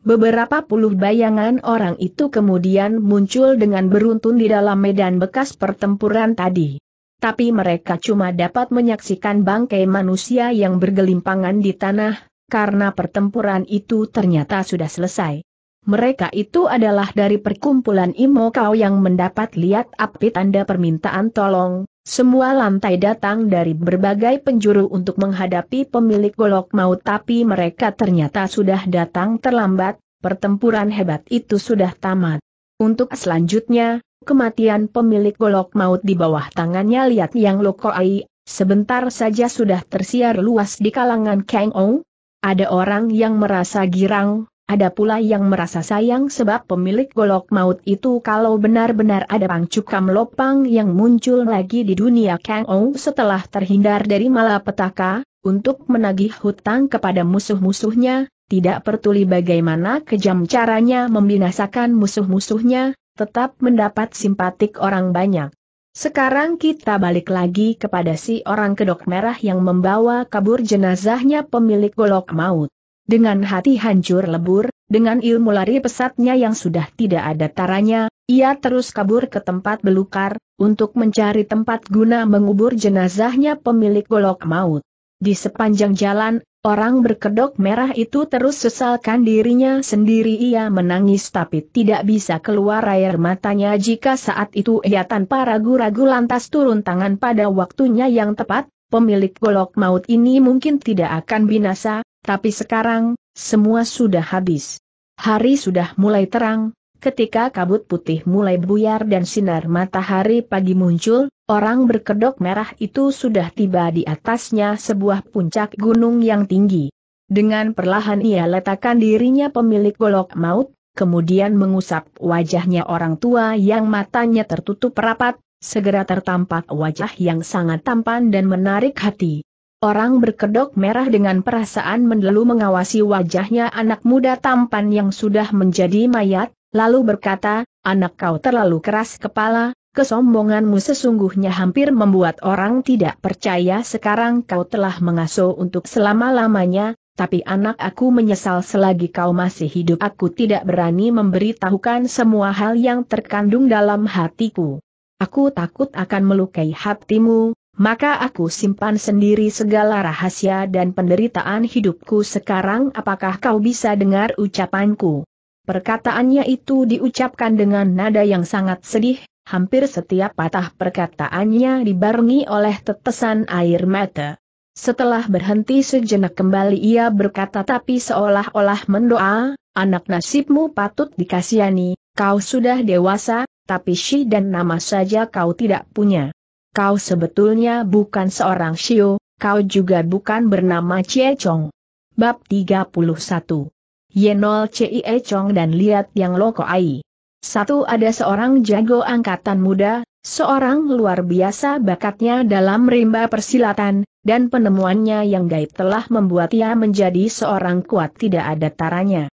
Beberapa puluh bayangan orang itu kemudian muncul dengan beruntun di dalam medan bekas pertempuran tadi. Tapi mereka cuma dapat menyaksikan bangkai manusia yang bergelimpangan di tanah, karena pertempuran itu ternyata sudah selesai mereka itu adalah dari perkumpulan Imokau yang mendapat lihat api tanda permintaan tolong, semua lantai datang dari berbagai penjuru untuk menghadapi pemilik golok maut tapi mereka ternyata sudah datang terlambat, pertempuran hebat itu sudah tamat. Untuk selanjutnya, kematian pemilik golok maut di bawah tangannya lihat yang lokoai, sebentar saja sudah tersiar luas di kalangan Kang Ong. Ada orang yang merasa girang, ada pula yang merasa sayang sebab pemilik golok maut itu kalau benar-benar ada pangcukam lopang yang muncul lagi di dunia Kang Ong setelah terhindar dari malapetaka, untuk menagih hutang kepada musuh-musuhnya, tidak pertuli bagaimana kejam caranya membinasakan musuh-musuhnya, tetap mendapat simpatik orang banyak. Sekarang kita balik lagi kepada si orang kedok merah yang membawa kabur jenazahnya pemilik golok maut. Dengan hati hancur lebur, dengan ilmu lari pesatnya yang sudah tidak ada taranya, ia terus kabur ke tempat belukar, untuk mencari tempat guna mengubur jenazahnya pemilik golok maut. Di sepanjang jalan, orang berkedok merah itu terus sesalkan dirinya sendiri ia menangis tapi tidak bisa keluar air matanya jika saat itu ia tanpa ragu-ragu lantas turun tangan pada waktunya yang tepat, pemilik golok maut ini mungkin tidak akan binasa, tapi sekarang, semua sudah habis. Hari sudah mulai terang, ketika kabut putih mulai buyar dan sinar matahari pagi muncul, orang berkedok merah itu sudah tiba di atasnya sebuah puncak gunung yang tinggi. Dengan perlahan ia letakkan dirinya pemilik golok maut, kemudian mengusap wajahnya orang tua yang matanya tertutup rapat, segera tertampak wajah yang sangat tampan dan menarik hati. Orang berkedok merah dengan perasaan mendelu mengawasi wajahnya anak muda tampan yang sudah menjadi mayat, lalu berkata, anak kau terlalu keras kepala, kesombonganmu sesungguhnya hampir membuat orang tidak percaya sekarang kau telah mengasuh untuk selama-lamanya, tapi anak aku menyesal selagi kau masih hidup aku tidak berani memberitahukan semua hal yang terkandung dalam hatiku. Aku takut akan melukai hatimu, maka aku simpan sendiri segala rahasia dan penderitaan hidupku sekarang apakah kau bisa dengar ucapanku? Perkataannya itu diucapkan dengan nada yang sangat sedih, hampir setiap patah perkataannya dibarengi oleh tetesan air mata. Setelah berhenti sejenak kembali ia berkata tapi seolah-olah mendoa, anak nasibmu patut dikasihani, kau sudah dewasa, tapi si dan nama saja kau tidak punya kau sebetulnya bukan seorang Shio, kau juga bukan bernama Chie Chong. Bab 31 Yenol Chie Chong dan Liat Yang Loko Ai Satu ada seorang jago angkatan muda, seorang luar biasa bakatnya dalam rimba persilatan, dan penemuannya yang gaib telah membuat ia menjadi seorang kuat tidak ada taranya.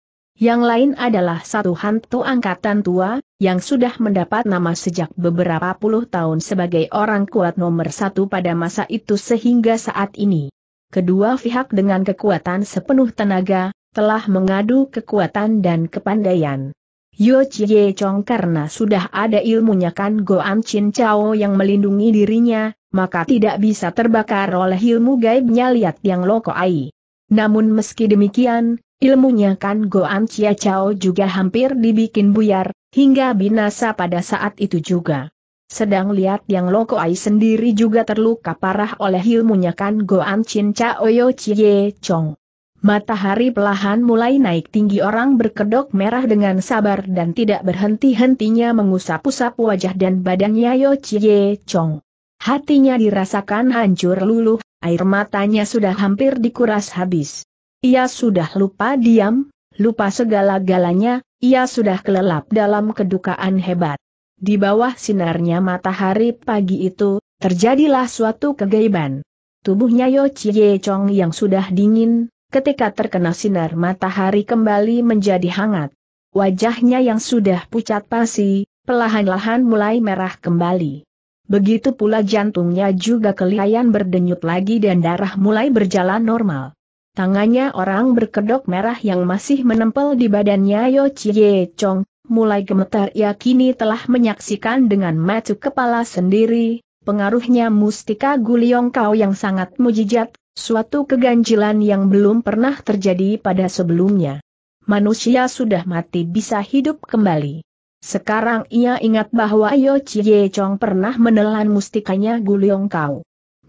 Yang lain adalah satu hantu angkatan tua, yang sudah mendapat nama sejak beberapa puluh tahun sebagai orang kuat nomor satu pada masa itu sehingga saat ini. Kedua pihak dengan kekuatan sepenuh tenaga, telah mengadu kekuatan dan kepandaian. Yo Chie Chong karena sudah ada ilmunya kan Goan Chin Chao yang melindungi dirinya, maka tidak bisa terbakar oleh ilmu gaibnya liat yang loko ai. Namun meski demikian, Ilmunya kan Goan Chia Chao juga hampir dibikin buyar, hingga binasa pada saat itu juga. Sedang lihat yang Loko Ai sendiri juga terluka parah oleh ilmunya kan Goan Chin Yo Chie Chong. Matahari pelahan mulai naik tinggi orang berkedok merah dengan sabar dan tidak berhenti-hentinya mengusap-usap wajah dan badannya Yo Chie Chong. Hatinya dirasakan hancur luluh, air matanya sudah hampir dikuras habis. Ia sudah lupa diam, lupa segala-galanya, ia sudah kelelap dalam kedukaan hebat. Di bawah sinarnya matahari pagi itu, terjadilah suatu kegaiban. Tubuhnya Yo Chie Chong yang sudah dingin, ketika terkena sinar matahari kembali menjadi hangat. Wajahnya yang sudah pucat pasi, pelahan-lahan mulai merah kembali. Begitu pula jantungnya juga kelihayan berdenyut lagi dan darah mulai berjalan normal. Tangannya orang berkedok merah yang masih menempel di badannya Yo Chie Chong, mulai gemetar ia kini telah menyaksikan dengan mata kepala sendiri, pengaruhnya mustika guliong kau yang sangat mujijat, suatu keganjilan yang belum pernah terjadi pada sebelumnya. Manusia sudah mati bisa hidup kembali. Sekarang ia ingat bahwa Yo Chie Chong pernah menelan mustikanya Guliong Kau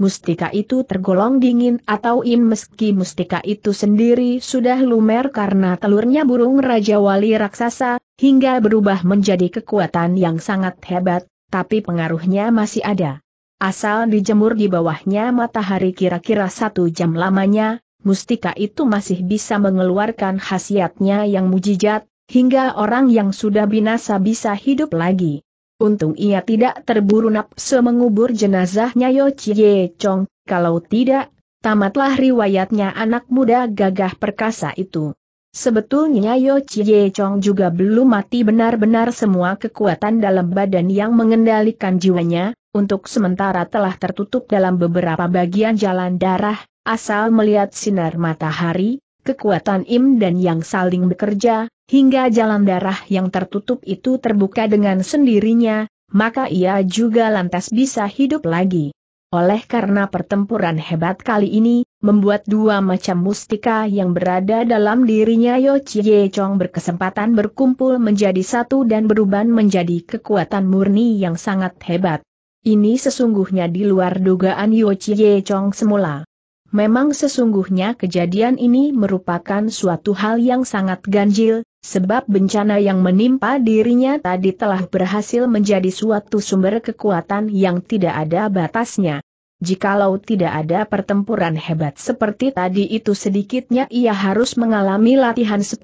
mustika itu tergolong dingin atau im meski mustika itu sendiri sudah lumer karena telurnya burung Raja Wali Raksasa, hingga berubah menjadi kekuatan yang sangat hebat, tapi pengaruhnya masih ada. Asal dijemur di bawahnya matahari kira-kira satu jam lamanya, mustika itu masih bisa mengeluarkan khasiatnya yang mujizat, hingga orang yang sudah binasa bisa hidup lagi. Untung ia tidak terburu nafsu mengubur jenazahnya Yo Chie Chong, kalau tidak, tamatlah riwayatnya anak muda gagah perkasa itu. Sebetulnya Yo Chie Chong juga belum mati benar-benar semua kekuatan dalam badan yang mengendalikan jiwanya, untuk sementara telah tertutup dalam beberapa bagian jalan darah, asal melihat sinar matahari, kekuatan Im dan yang saling bekerja, hingga jalan darah yang tertutup itu terbuka dengan sendirinya, maka ia juga lantas bisa hidup lagi. Oleh karena pertempuran hebat kali ini, membuat dua macam mustika yang berada dalam dirinya Yo Chie Chong berkesempatan berkumpul menjadi satu dan beruban menjadi kekuatan murni yang sangat hebat. Ini sesungguhnya di luar dugaan Yo Chie Chong semula. Memang sesungguhnya kejadian ini merupakan suatu hal yang sangat ganjil, sebab bencana yang menimpa dirinya tadi telah berhasil menjadi suatu sumber kekuatan yang tidak ada batasnya. Jikalau tidak ada pertempuran hebat seperti tadi itu sedikitnya ia harus mengalami latihan 10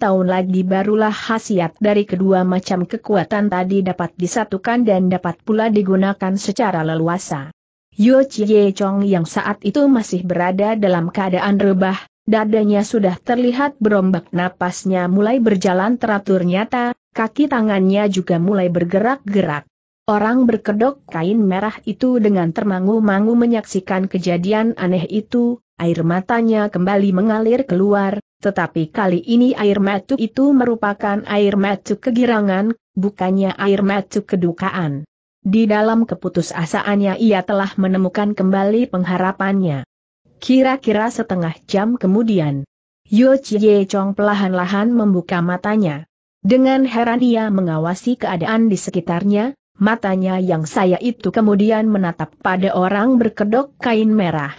tahun lagi barulah khasiat dari kedua macam kekuatan tadi dapat disatukan dan dapat pula digunakan secara leluasa. Yo Chie Chong yang saat itu masih berada dalam keadaan rebah, dadanya sudah terlihat berombak napasnya mulai berjalan teratur nyata, kaki tangannya juga mulai bergerak-gerak. Orang berkedok kain merah itu dengan termangu-mangu menyaksikan kejadian aneh itu, air matanya kembali mengalir keluar, tetapi kali ini air matu itu merupakan air matu kegirangan, bukannya air matu kedukaan. Di dalam keputusasaannya ia telah menemukan kembali pengharapannya. Kira-kira setengah jam kemudian, Yo Chie Chong pelahan-lahan membuka matanya. Dengan heran ia mengawasi keadaan di sekitarnya, matanya yang saya itu kemudian menatap pada orang berkedok kain merah.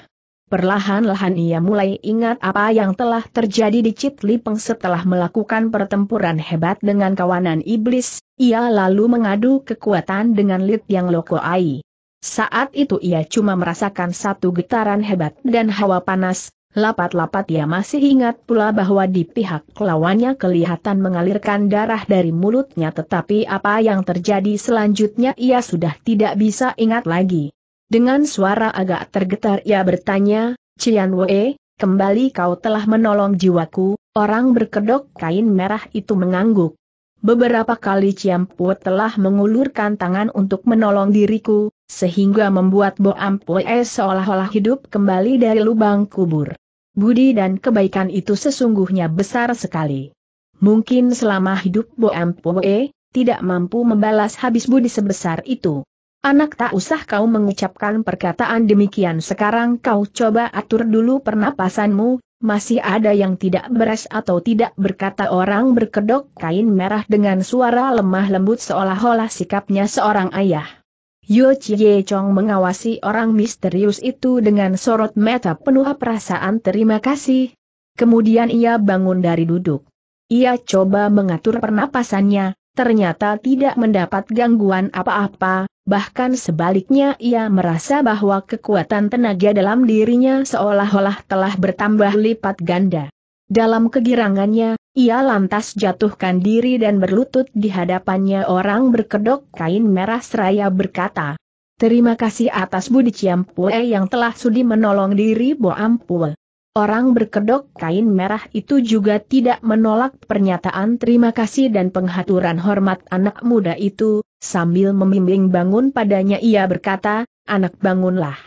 Perlahan-lahan ia mulai ingat apa yang telah terjadi di Citlipeng setelah melakukan pertempuran hebat dengan kawanan iblis, ia lalu mengadu kekuatan dengan Lit Yang Lokoai. Saat itu ia cuma merasakan satu getaran hebat dan hawa panas, lapat-lapat ia masih ingat pula bahwa di pihak lawannya kelihatan mengalirkan darah dari mulutnya tetapi apa yang terjadi selanjutnya ia sudah tidak bisa ingat lagi. Dengan suara agak tergetar ia bertanya, Cian Wei, kembali kau telah menolong jiwaku, orang berkedok kain merah itu mengangguk. Beberapa kali Ciampue telah mengulurkan tangan untuk menolong diriku, sehingga membuat Bo Ampue seolah-olah hidup kembali dari lubang kubur. Budi dan kebaikan itu sesungguhnya besar sekali. Mungkin selama hidup Bo Ampue, tidak mampu membalas habis budi sebesar itu. Anak tak usah kau mengucapkan perkataan demikian sekarang kau coba atur dulu pernapasanmu, masih ada yang tidak beres atau tidak berkata orang berkedok kain merah dengan suara lemah lembut seolah-olah sikapnya seorang ayah. Yu Chie Chong mengawasi orang misterius itu dengan sorot mata penuh perasaan terima kasih. Kemudian ia bangun dari duduk. Ia coba mengatur pernapasannya, ternyata tidak mendapat gangguan apa-apa, bahkan sebaliknya ia merasa bahwa kekuatan tenaga dalam dirinya seolah-olah telah bertambah lipat ganda. Dalam kegirangannya, ia lantas jatuhkan diri dan berlutut di hadapannya orang berkedok kain merah seraya berkata, Terima kasih atas budi Ciampue yang telah sudi menolong diri bo Boampue. Orang berkedok kain merah itu juga tidak menolak pernyataan terima kasih dan penghaturan hormat anak muda itu, sambil membimbing bangun padanya ia berkata, anak bangunlah.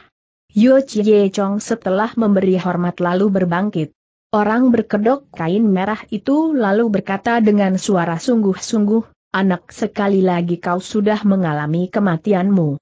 Yo Chie Chong setelah memberi hormat lalu berbangkit. Orang berkedok kain merah itu lalu berkata dengan suara sungguh-sungguh, anak sekali lagi kau sudah mengalami kematianmu.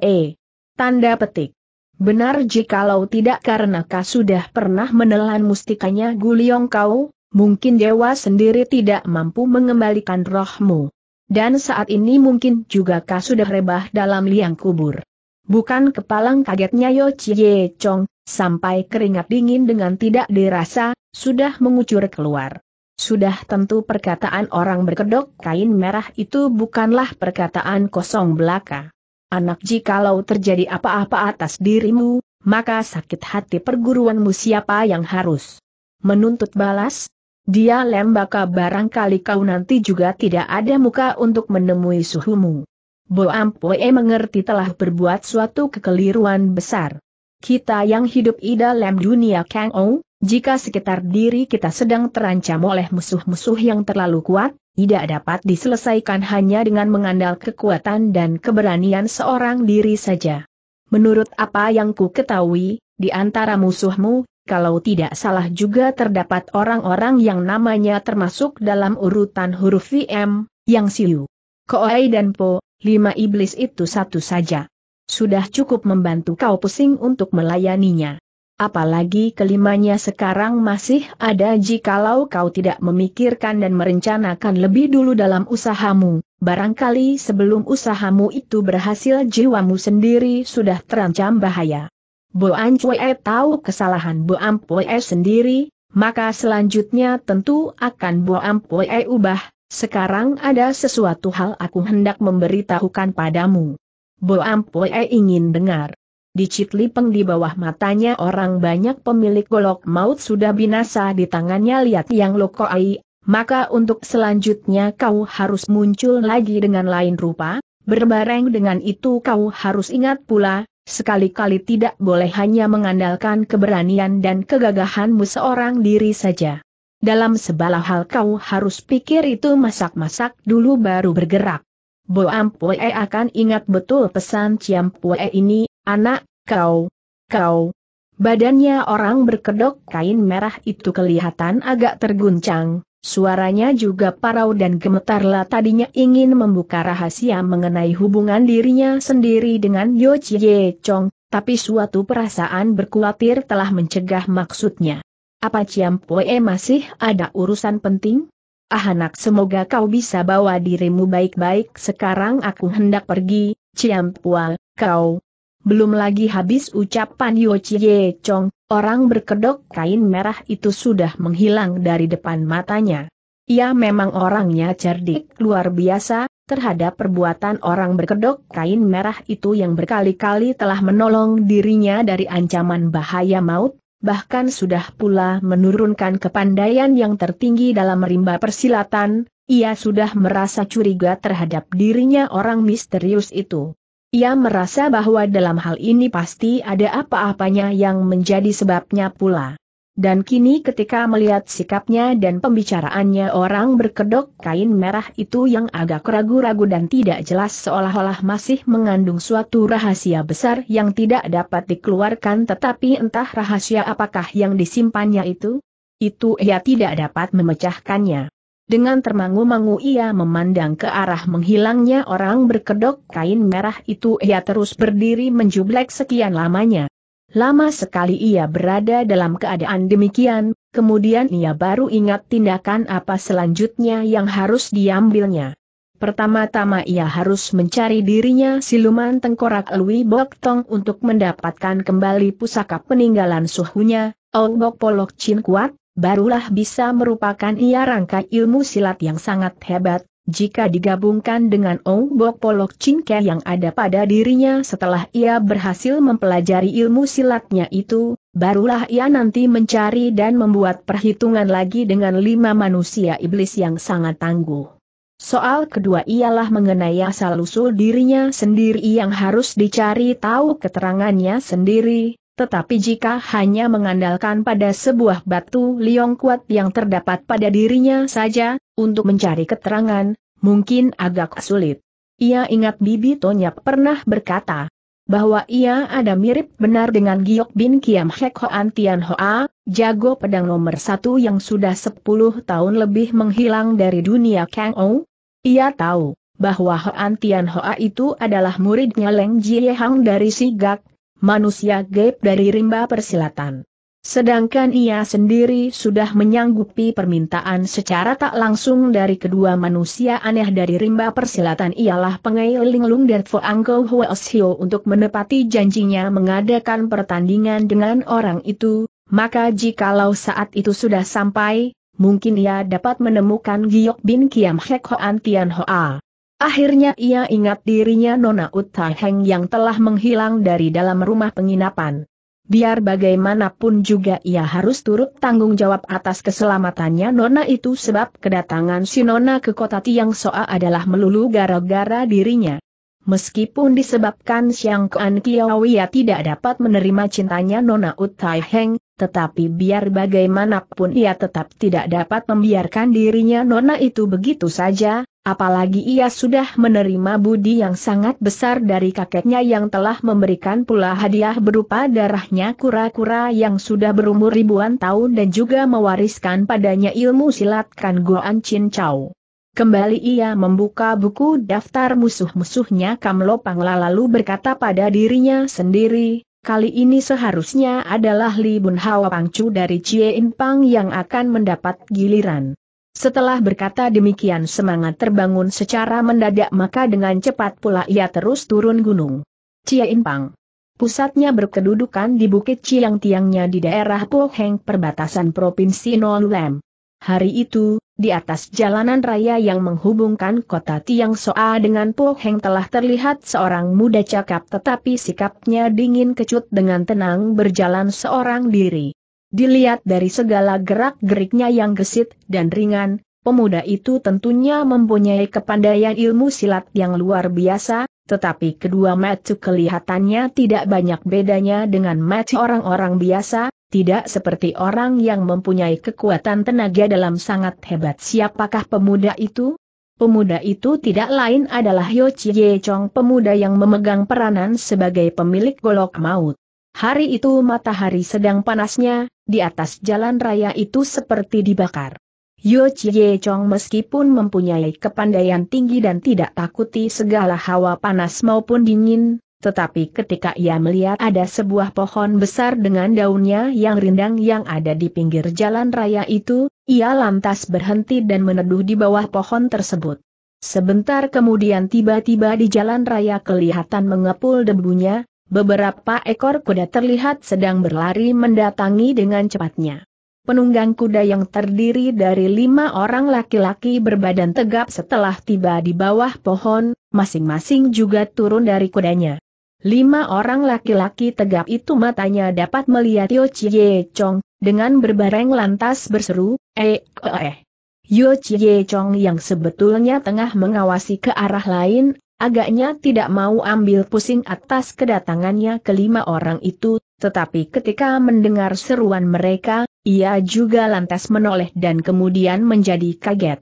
e. Tanda petik. Benar jikalau tidak karena kau sudah pernah menelan mustikanya Guliong kau, mungkin dewa sendiri tidak mampu mengembalikan rohmu. Dan saat ini mungkin juga kau sudah rebah dalam liang kubur. Bukan kepalang kagetnya Yo Chie Chong, sampai keringat dingin dengan tidak dirasa, sudah mengucur keluar. Sudah tentu perkataan orang berkedok kain merah itu bukanlah perkataan kosong belaka. Anak jikalau terjadi apa-apa atas dirimu, maka sakit hati perguruanmu siapa yang harus menuntut balas? Dia lembaka barangkali kau nanti juga tidak ada muka untuk menemui suhumu. Bo Ampoe mengerti telah berbuat suatu kekeliruan besar. Kita yang hidup idalem dunia Kang Ong, jika sekitar diri kita sedang terancam oleh musuh-musuh yang terlalu kuat, tidak dapat diselesaikan hanya dengan mengandal kekuatan dan keberanian seorang diri saja. Menurut apa yang ku ketahui, di antara musuhmu, kalau tidak salah juga terdapat orang-orang yang namanya termasuk dalam urutan huruf VM, yang siu. Koai dan Po, lima iblis itu satu saja. Sudah cukup membantu kau pusing untuk melayaninya. Apalagi kelimanya sekarang masih ada jikalau kau tidak memikirkan dan merencanakan lebih dulu dalam usahamu, barangkali sebelum usahamu itu berhasil jiwamu sendiri sudah terancam bahaya. Boan Chue tahu kesalahan Boan Pue sendiri, maka selanjutnya tentu akan Boan Pue ubah, sekarang ada sesuatu hal aku hendak memberitahukan padamu. Bo Poe ingin dengar. Diciplipeng di bawah matanya orang banyak pemilik golok maut sudah binasa di tangannya lihat yang lokoai, maka untuk selanjutnya kau harus muncul lagi dengan lain rupa, berbareng dengan itu kau harus ingat pula, sekali-kali tidak boleh hanya mengandalkan keberanian dan kegagahanmu seorang diri saja. Dalam sebalah hal kau harus pikir itu masak-masak dulu baru bergerak. Boam akan ingat betul pesan Ciam ini, Anak, kau, kau. Badannya orang berkedok kain merah itu kelihatan agak terguncang, suaranya juga parau dan gemetarlah tadinya ingin membuka rahasia mengenai hubungan dirinya sendiri dengan Yo Chie Chong, tapi suatu perasaan berkuatir telah mencegah maksudnya. Apa Ciam Poe masih ada urusan penting? Ah anak semoga kau bisa bawa dirimu baik-baik sekarang aku hendak pergi, Ciam Pua, kau, belum lagi habis ucapan Yo Chie Chong, orang berkedok kain merah itu sudah menghilang dari depan matanya. Ia memang orangnya cerdik luar biasa, terhadap perbuatan orang berkedok kain merah itu yang berkali-kali telah menolong dirinya dari ancaman bahaya maut, bahkan sudah pula menurunkan kepandaian yang tertinggi dalam rimba persilatan, ia sudah merasa curiga terhadap dirinya orang misterius itu. Ia merasa bahwa dalam hal ini pasti ada apa-apanya yang menjadi sebabnya pula. Dan kini ketika melihat sikapnya dan pembicaraannya orang berkedok kain merah itu yang agak ragu-ragu dan tidak jelas seolah-olah masih mengandung suatu rahasia besar yang tidak dapat dikeluarkan tetapi entah rahasia apakah yang disimpannya itu, itu ia tidak dapat memecahkannya. Dengan termangu-mangu ia memandang ke arah menghilangnya orang berkedok kain merah itu ia terus berdiri menjublek sekian lamanya. Lama sekali ia berada dalam keadaan demikian, kemudian ia baru ingat tindakan apa selanjutnya yang harus diambilnya. Pertama-tama ia harus mencari dirinya siluman tengkorak Lui Bok Tong untuk mendapatkan kembali pusaka peninggalan suhunya, Ong Bok Polok Chin Kuat, barulah bisa merupakan ia rangka ilmu silat yang sangat hebat, jika digabungkan dengan Ong Bok Polok Cinke yang ada pada dirinya setelah ia berhasil mempelajari ilmu silatnya itu, barulah ia nanti mencari dan membuat perhitungan lagi dengan lima manusia iblis yang sangat tangguh. Soal kedua ialah mengenai asal-usul dirinya sendiri yang harus dicari tahu keterangannya sendiri, tetapi jika hanya mengandalkan pada sebuah batu liong kuat yang terdapat pada dirinya saja, untuk mencari keterangan, mungkin agak sulit. Ia ingat Bibi Tonyap pernah berkata, bahwa ia ada mirip benar dengan Giok Bin Kiam Hek Hoan Tian Hoa, jago pedang nomor satu yang sudah 10 tahun lebih menghilang dari dunia Kang Ou. Ia tahu, bahwa Hoan Tian Hoa itu adalah muridnya Leng Jiehang dari Sigak, manusia gaib dari rimba persilatan. Sedangkan ia sendiri sudah menyanggupi permintaan secara tak langsung dari kedua manusia aneh dari rimba persilatan ialah pengailing Lung Dertfo Angko Huosio untuk menepati janjinya mengadakan pertandingan dengan orang itu, maka jikalau saat itu sudah sampai, mungkin ia dapat menemukan Giok Bin Kiam Hek Hoan Tian Hoa. Akhirnya ia ingat dirinya Nona Utaheng yang telah menghilang dari dalam rumah penginapan. Biar bagaimanapun juga ia harus turut tanggung jawab atas keselamatannya Nona itu sebab kedatangan si Nona ke kota Tiang Soa adalah melulu gara-gara dirinya. Meskipun disebabkan Siang Kuan Kiawiya tidak dapat menerima cintanya Nona Utai Heng, tetapi biar bagaimanapun ia tetap tidak dapat membiarkan dirinya Nona itu begitu saja, apalagi ia sudah menerima budi yang sangat besar dari kakeknya yang telah memberikan pula hadiah berupa darahnya kura-kura yang sudah berumur ribuan tahun dan juga mewariskan padanya ilmu silat Kan Goan Chin Chow. Kembali ia membuka buku daftar musuh-musuhnya Kamlo Pangla lalu berkata pada dirinya sendiri, Kali ini seharusnya adalah Li Bun Hao Pangcu dari Chie In Pang yang akan mendapat giliran. Setelah berkata demikian semangat terbangun secara mendadak maka dengan cepat pula ia terus turun gunung. Cie Impang. Pusatnya berkedudukan di Bukit Ciang Tiangnya di daerah Poheng perbatasan Provinsi Nolulem. Hari itu, di atas jalanan raya yang menghubungkan kota Tiang Soa dengan Poheng telah terlihat seorang muda cakap tetapi sikapnya dingin kecut dengan tenang berjalan seorang diri. Dilihat dari segala gerak-geriknya yang gesit dan ringan, pemuda itu tentunya mempunyai kepandaian ilmu silat yang luar biasa, tetapi kedua mata kelihatannya tidak banyak bedanya dengan mata orang-orang biasa, tidak seperti orang yang mempunyai kekuatan tenaga dalam sangat hebat. Siapakah pemuda itu? Pemuda itu tidak lain adalah Yo Chie Chong pemuda yang memegang peranan sebagai pemilik golok maut. Hari itu matahari sedang panasnya, di atas jalan raya itu seperti dibakar. Yo Chie Chong meskipun mempunyai kepandaian tinggi dan tidak takuti segala hawa panas maupun dingin, tetapi ketika ia melihat ada sebuah pohon besar dengan daunnya yang rindang yang ada di pinggir jalan raya itu, ia lantas berhenti dan meneduh di bawah pohon tersebut. Sebentar kemudian tiba-tiba di jalan raya kelihatan mengepul debunya, Beberapa ekor kuda terlihat sedang berlari mendatangi dengan cepatnya. Penunggang kuda yang terdiri dari lima orang laki-laki berbadan tegap setelah tiba di bawah pohon, masing-masing juga turun dari kudanya. Lima orang laki-laki tegap itu matanya dapat melihat Yo Chie Chong, dengan berbareng lantas berseru, eh, eh, eh. Yo Chie Chong yang sebetulnya tengah mengawasi ke arah lain, Agaknya tidak mau ambil pusing atas kedatangannya kelima orang itu, tetapi ketika mendengar seruan mereka, ia juga lantas menoleh dan kemudian menjadi kaget.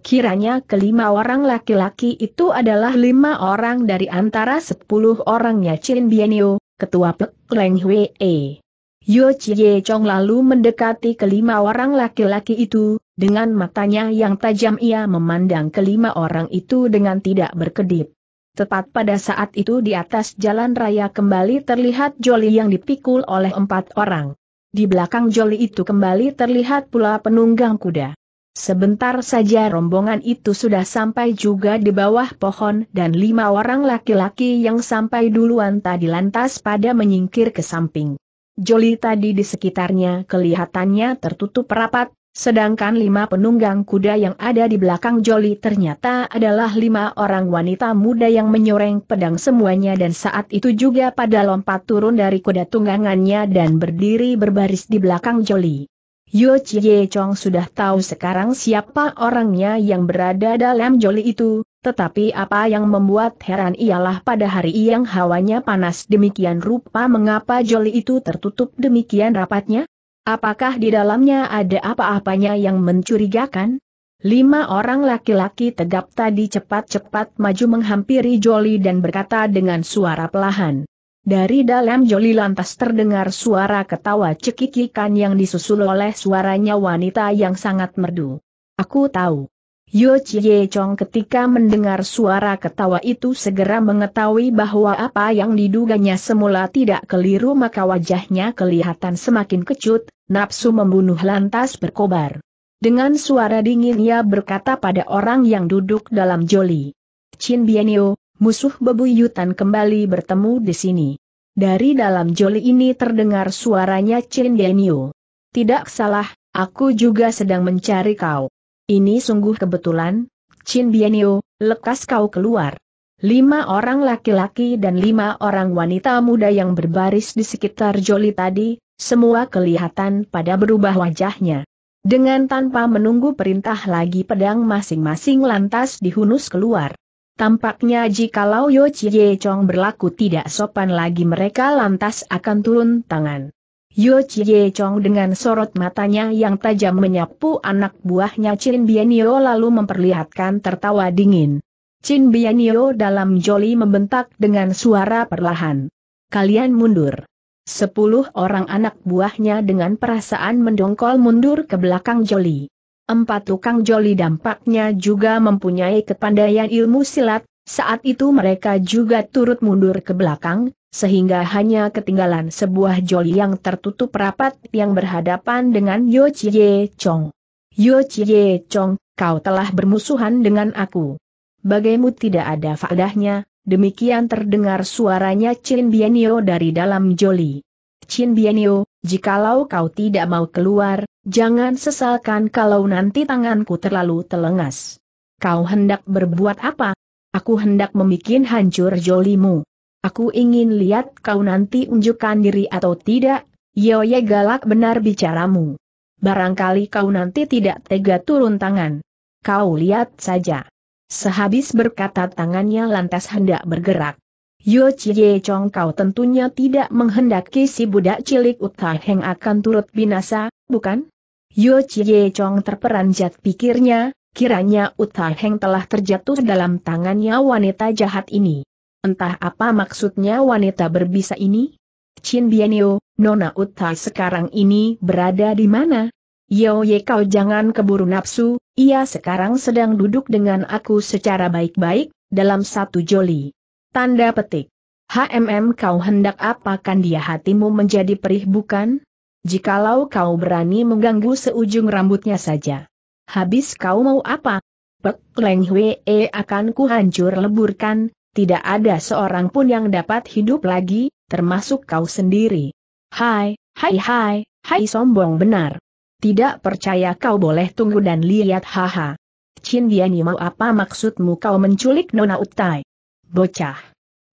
Kiranya kelima orang laki-laki itu adalah lima orang dari antara sepuluh orangnya Chin Bienio, ketua Pek Leng Hwee. Yo Chie Chong lalu mendekati kelima orang laki-laki itu, dengan matanya yang tajam ia memandang kelima orang itu dengan tidak berkedip. Tepat pada saat itu di atas jalan raya kembali terlihat Joli yang dipikul oleh empat orang. Di belakang Joli itu kembali terlihat pula penunggang kuda. Sebentar saja rombongan itu sudah sampai juga di bawah pohon dan lima orang laki-laki yang sampai duluan tadi lantas pada menyingkir ke samping. Joli tadi di sekitarnya kelihatannya tertutup rapat, Sedangkan lima penunggang kuda yang ada di belakang Joli ternyata adalah lima orang wanita muda yang menyoreng pedang semuanya dan saat itu juga pada lompat turun dari kuda tunggangannya dan berdiri berbaris di belakang Joli. Yo Chie Chong sudah tahu sekarang siapa orangnya yang berada dalam Joli itu, tetapi apa yang membuat heran ialah pada hari yang hawanya panas demikian rupa mengapa Joli itu tertutup demikian rapatnya? Apakah di dalamnya ada apa-apanya yang mencurigakan? Lima orang laki-laki tegap tadi cepat-cepat maju menghampiri Joli dan berkata dengan suara pelahan. Dari dalam Joli lantas terdengar suara ketawa cekikikan yang disusul oleh suaranya wanita yang sangat merdu. Aku tahu. Yo Chie Chong ketika mendengar suara ketawa itu segera mengetahui bahwa apa yang diduganya semula tidak keliru maka wajahnya kelihatan semakin kecut, nafsu membunuh lantas berkobar. Dengan suara dingin ia berkata pada orang yang duduk dalam joli. Chin Bienio, musuh bebuyutan kembali bertemu di sini. Dari dalam joli ini terdengar suaranya Chin Bienio. Tidak salah, aku juga sedang mencari kau. Ini sungguh kebetulan, Chin Bienio, lekas kau keluar. Lima orang laki-laki dan lima orang wanita muda yang berbaris di sekitar Joli tadi, semua kelihatan pada berubah wajahnya. Dengan tanpa menunggu perintah lagi pedang masing-masing lantas dihunus keluar. Tampaknya jika jikalau Yo Chie Chong berlaku tidak sopan lagi mereka lantas akan turun tangan. Yo Chie Chong dengan sorot matanya yang tajam menyapu anak buahnya Chin Bianio lalu memperlihatkan tertawa dingin. Chin Bianio dalam joli membentak dengan suara perlahan. Kalian mundur. Sepuluh orang anak buahnya dengan perasaan mendongkol mundur ke belakang joli. Empat tukang joli dampaknya juga mempunyai kepandaian ilmu silat, saat itu mereka juga turut mundur ke belakang, sehingga hanya ketinggalan sebuah joli yang tertutup rapat yang berhadapan dengan Yo Chie Chong. Yo Chie Chong, kau telah bermusuhan dengan aku. Bagaimu tidak ada faedahnya, demikian terdengar suaranya Chin Bienio dari dalam joli. Chin Bienio, jikalau kau tidak mau keluar, jangan sesalkan kalau nanti tanganku terlalu telengas. Kau hendak berbuat apa? Aku hendak membuat hancur jolimu. Aku ingin lihat kau nanti unjukkan diri atau tidak, Yoye galak benar bicaramu. Barangkali kau nanti tidak tega turun tangan. Kau lihat saja. Sehabis berkata tangannya lantas hendak bergerak. Yo Chie Chong kau tentunya tidak menghendaki si budak cilik Utah Heng akan turut binasa, bukan? Yo Chie Chong terperanjat pikirnya, kiranya Uta Heng telah terjatuh dalam tangannya wanita jahat ini. Entah apa maksudnya wanita berbisa ini? Chin Bienio, Nona Uta sekarang ini berada di mana? Yo Ye kau jangan keburu nafsu, ia sekarang sedang duduk dengan aku secara baik-baik, dalam satu joli. Tanda petik. HMM kau hendak apakan dia hatimu menjadi perih bukan? Jikalau kau berani mengganggu seujung rambutnya saja habis kau mau apa? Pek Leng Hwe e, akan kuhancur leburkan, tidak ada seorang pun yang dapat hidup lagi, termasuk kau sendiri. Hai, hai hai, hai sombong benar. Tidak percaya kau boleh tunggu dan lihat haha. Chin Dianyi mau apa maksudmu kau menculik Nona Utai? Bocah.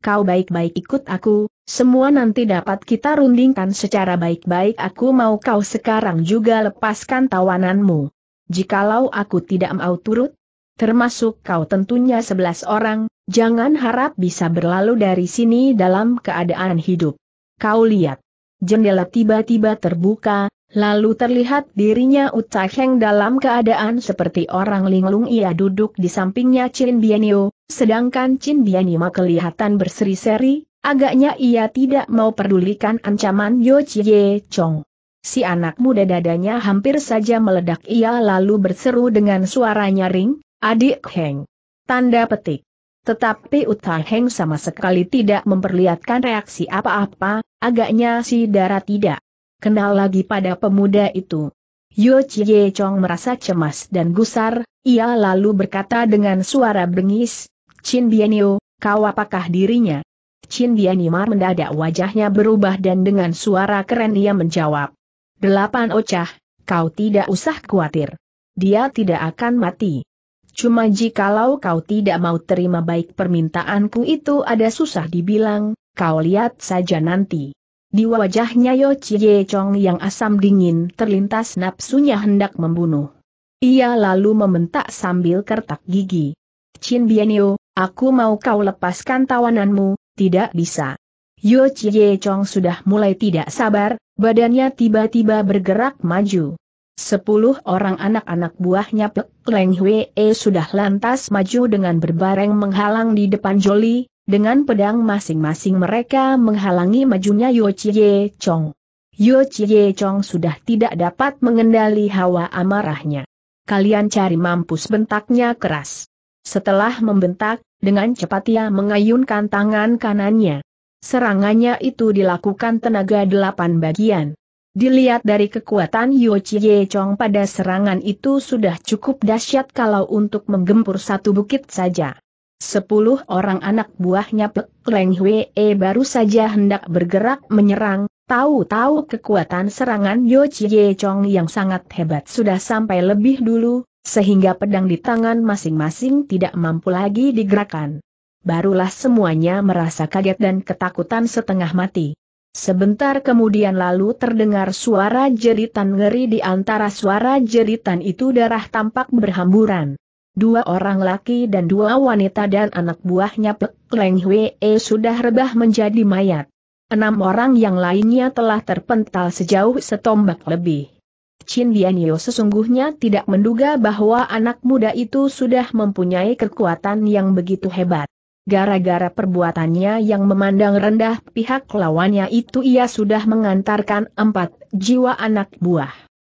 Kau baik-baik ikut aku, semua nanti dapat kita rundingkan secara baik-baik aku mau kau sekarang juga lepaskan tawananmu jikalau aku tidak mau turut? Termasuk kau tentunya sebelas orang, jangan harap bisa berlalu dari sini dalam keadaan hidup. Kau lihat. Jendela tiba-tiba terbuka, lalu terlihat dirinya Uca Heng dalam keadaan seperti orang linglung ia duduk di sampingnya Chin Bienio, sedangkan Chin Bienio kelihatan berseri-seri, agaknya ia tidak mau pedulikan ancaman Yo Chie Chong. Si anak muda dadanya hampir saja meledak ia lalu berseru dengan suara nyaring, adik Heng. Tanda petik. Tetapi Uta Heng sama sekali tidak memperlihatkan reaksi apa-apa, agaknya si darah tidak. Kenal lagi pada pemuda itu. Yo Chie Chong merasa cemas dan gusar, ia lalu berkata dengan suara bengis, Chin Bienio, kau apakah dirinya? Chin Bianimar mendadak wajahnya berubah dan dengan suara keren ia menjawab. Delapan ocah, kau tidak usah khawatir. Dia tidak akan mati. Cuma jikalau kau tidak mau terima baik permintaanku itu ada susah dibilang, kau lihat saja nanti. Di wajahnya Yo Chie Chong yang asam dingin terlintas nafsunya hendak membunuh. Ia lalu membentak sambil kertak gigi. Chin Bianyo, aku mau kau lepaskan tawananmu, tidak bisa. Yo Chie Chong sudah mulai tidak sabar, badannya tiba-tiba bergerak maju. Sepuluh orang anak-anak buahnya Pek Leng e sudah lantas maju dengan berbareng menghalang di depan Joli, dengan pedang masing-masing mereka menghalangi majunya Yo Chie Chong. Yo Chie Chong sudah tidak dapat mengendali hawa amarahnya. Kalian cari mampus bentaknya keras. Setelah membentak, dengan cepat ia mengayunkan tangan kanannya. Serangannya itu dilakukan tenaga delapan bagian. Dilihat dari kekuatan Yo Chie Chong pada serangan itu sudah cukup dahsyat kalau untuk menggempur satu bukit saja. Sepuluh orang anak buahnya Pek Leng Hwee baru saja hendak bergerak menyerang, tahu-tahu kekuatan serangan Yo Chie Chong yang sangat hebat sudah sampai lebih dulu, sehingga pedang di tangan masing-masing tidak mampu lagi digerakkan barulah semuanya merasa kaget dan ketakutan setengah mati. Sebentar kemudian lalu terdengar suara jeritan ngeri di antara suara jeritan itu darah tampak berhamburan. Dua orang laki dan dua wanita dan anak buahnya Pek Leng Hwee sudah rebah menjadi mayat. Enam orang yang lainnya telah terpental sejauh setombak lebih. Chin Dianyo sesungguhnya tidak menduga bahwa anak muda itu sudah mempunyai kekuatan yang begitu hebat. Gara-gara perbuatannya yang memandang rendah pihak lawannya itu ia sudah mengantarkan empat jiwa anak buah.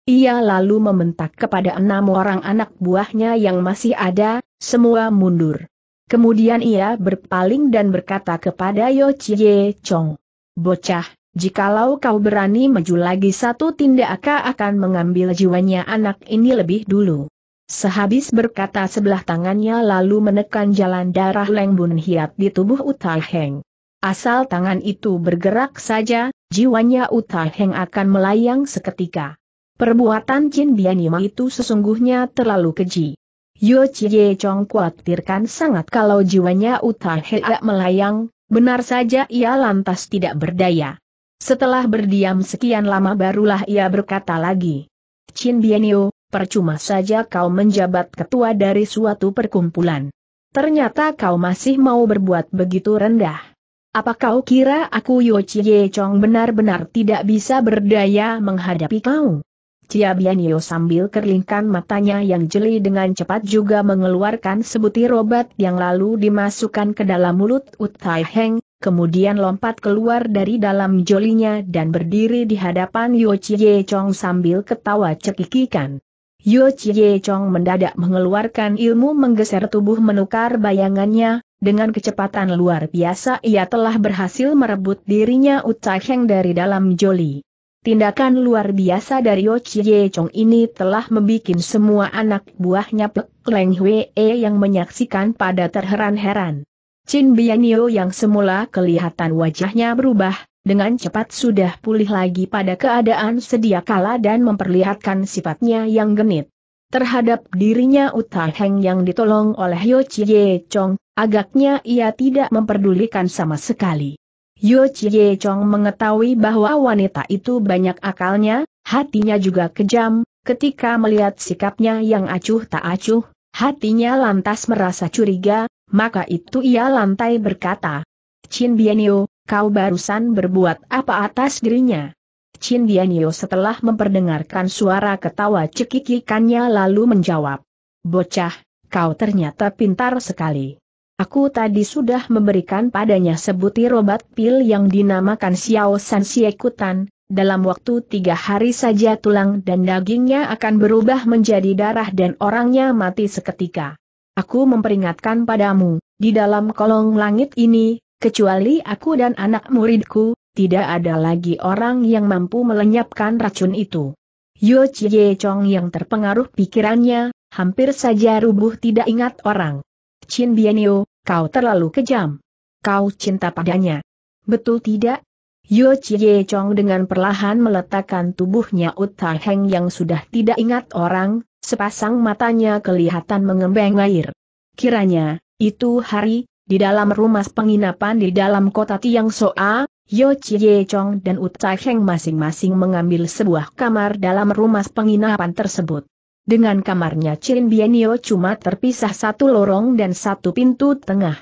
Ia lalu membentak kepada enam orang anak buahnya yang masih ada, semua mundur. Kemudian ia berpaling dan berkata kepada Yo Chie Chong. Bocah, jikalau kau berani maju lagi satu tindak akan mengambil jiwanya anak ini lebih dulu. Sehabis berkata sebelah tangannya lalu menekan jalan darah Leng Bun Hiat di tubuh Utaheng. Heng. Asal tangan itu bergerak saja, jiwanya Utaheng Heng akan melayang seketika. Perbuatan Jin Bianima itu sesungguhnya terlalu keji. Yo Chie Chong khawatirkan sangat kalau jiwanya Utaheng Heng melayang, benar saja ia lantas tidak berdaya. Setelah berdiam sekian lama barulah ia berkata lagi. Chin Bienio, percuma saja kau menjabat ketua dari suatu perkumpulan. Ternyata kau masih mau berbuat begitu rendah. Apa kau kira aku Yo Chie Chong benar-benar tidak bisa berdaya menghadapi kau? Cia Yo sambil kerlingkan matanya yang jeli dengan cepat juga mengeluarkan sebutir obat yang lalu dimasukkan ke dalam mulut Utai Heng, kemudian lompat keluar dari dalam jolinya dan berdiri di hadapan Yo Chie Chong sambil ketawa cekikikan. Yo Chie Chong mendadak mengeluarkan ilmu menggeser tubuh menukar bayangannya, dengan kecepatan luar biasa ia telah berhasil merebut dirinya Ucai Heng dari dalam joli. Tindakan luar biasa dari Yo Chie Chong ini telah membuat semua anak buahnya Pek Leng e yang menyaksikan pada terheran-heran. Chin Bianio yang semula kelihatan wajahnya berubah, dengan cepat sudah pulih lagi pada keadaan sedia kala dan memperlihatkan sifatnya yang genit. Terhadap dirinya Uta Heng yang ditolong oleh Yo Chie Chong, agaknya ia tidak memperdulikan sama sekali. Yo Chie Chong mengetahui bahwa wanita itu banyak akalnya, hatinya juga kejam, ketika melihat sikapnya yang acuh tak acuh, hatinya lantas merasa curiga, maka itu ia lantai berkata, Chin Bienio, kau barusan berbuat apa atas dirinya? Chin Dianyo setelah memperdengarkan suara ketawa cekikikannya lalu menjawab. Bocah, kau ternyata pintar sekali. Aku tadi sudah memberikan padanya sebutir obat pil yang dinamakan Xiao San Siekutan, dalam waktu tiga hari saja tulang dan dagingnya akan berubah menjadi darah dan orangnya mati seketika. Aku memperingatkan padamu, di dalam kolong langit ini, Kecuali aku dan anak muridku, tidak ada lagi orang yang mampu melenyapkan racun itu. Yo Chie Chong yang terpengaruh pikirannya, hampir saja rubuh tidak ingat orang. Chin Bienio, kau terlalu kejam. Kau cinta padanya. Betul tidak? Yo Chie Chong dengan perlahan meletakkan tubuhnya Uta Heng yang sudah tidak ingat orang, sepasang matanya kelihatan mengembang air. Kiranya, itu hari, di dalam rumah penginapan di dalam kota Tiang Soa, Yo Chie Chong dan Utai Heng masing-masing mengambil sebuah kamar dalam rumah penginapan tersebut. Dengan kamarnya Chin Bianio cuma terpisah satu lorong dan satu pintu tengah.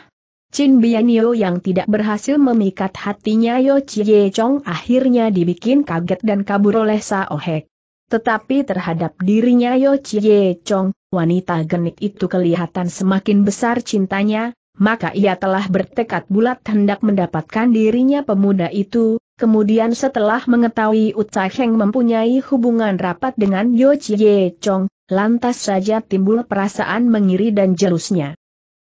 Chin Bianio yang tidak berhasil memikat hatinya Yo Chie Chong akhirnya dibikin kaget dan kabur oleh Sao oh Hek. Tetapi terhadap dirinya Yo Chie Chong, wanita genit itu kelihatan semakin besar cintanya, maka ia telah bertekad bulat hendak mendapatkan dirinya pemuda itu, kemudian setelah mengetahui Uca Heng mempunyai hubungan rapat dengan Yo Chie Chong, lantas saja timbul perasaan mengiri dan jelusnya.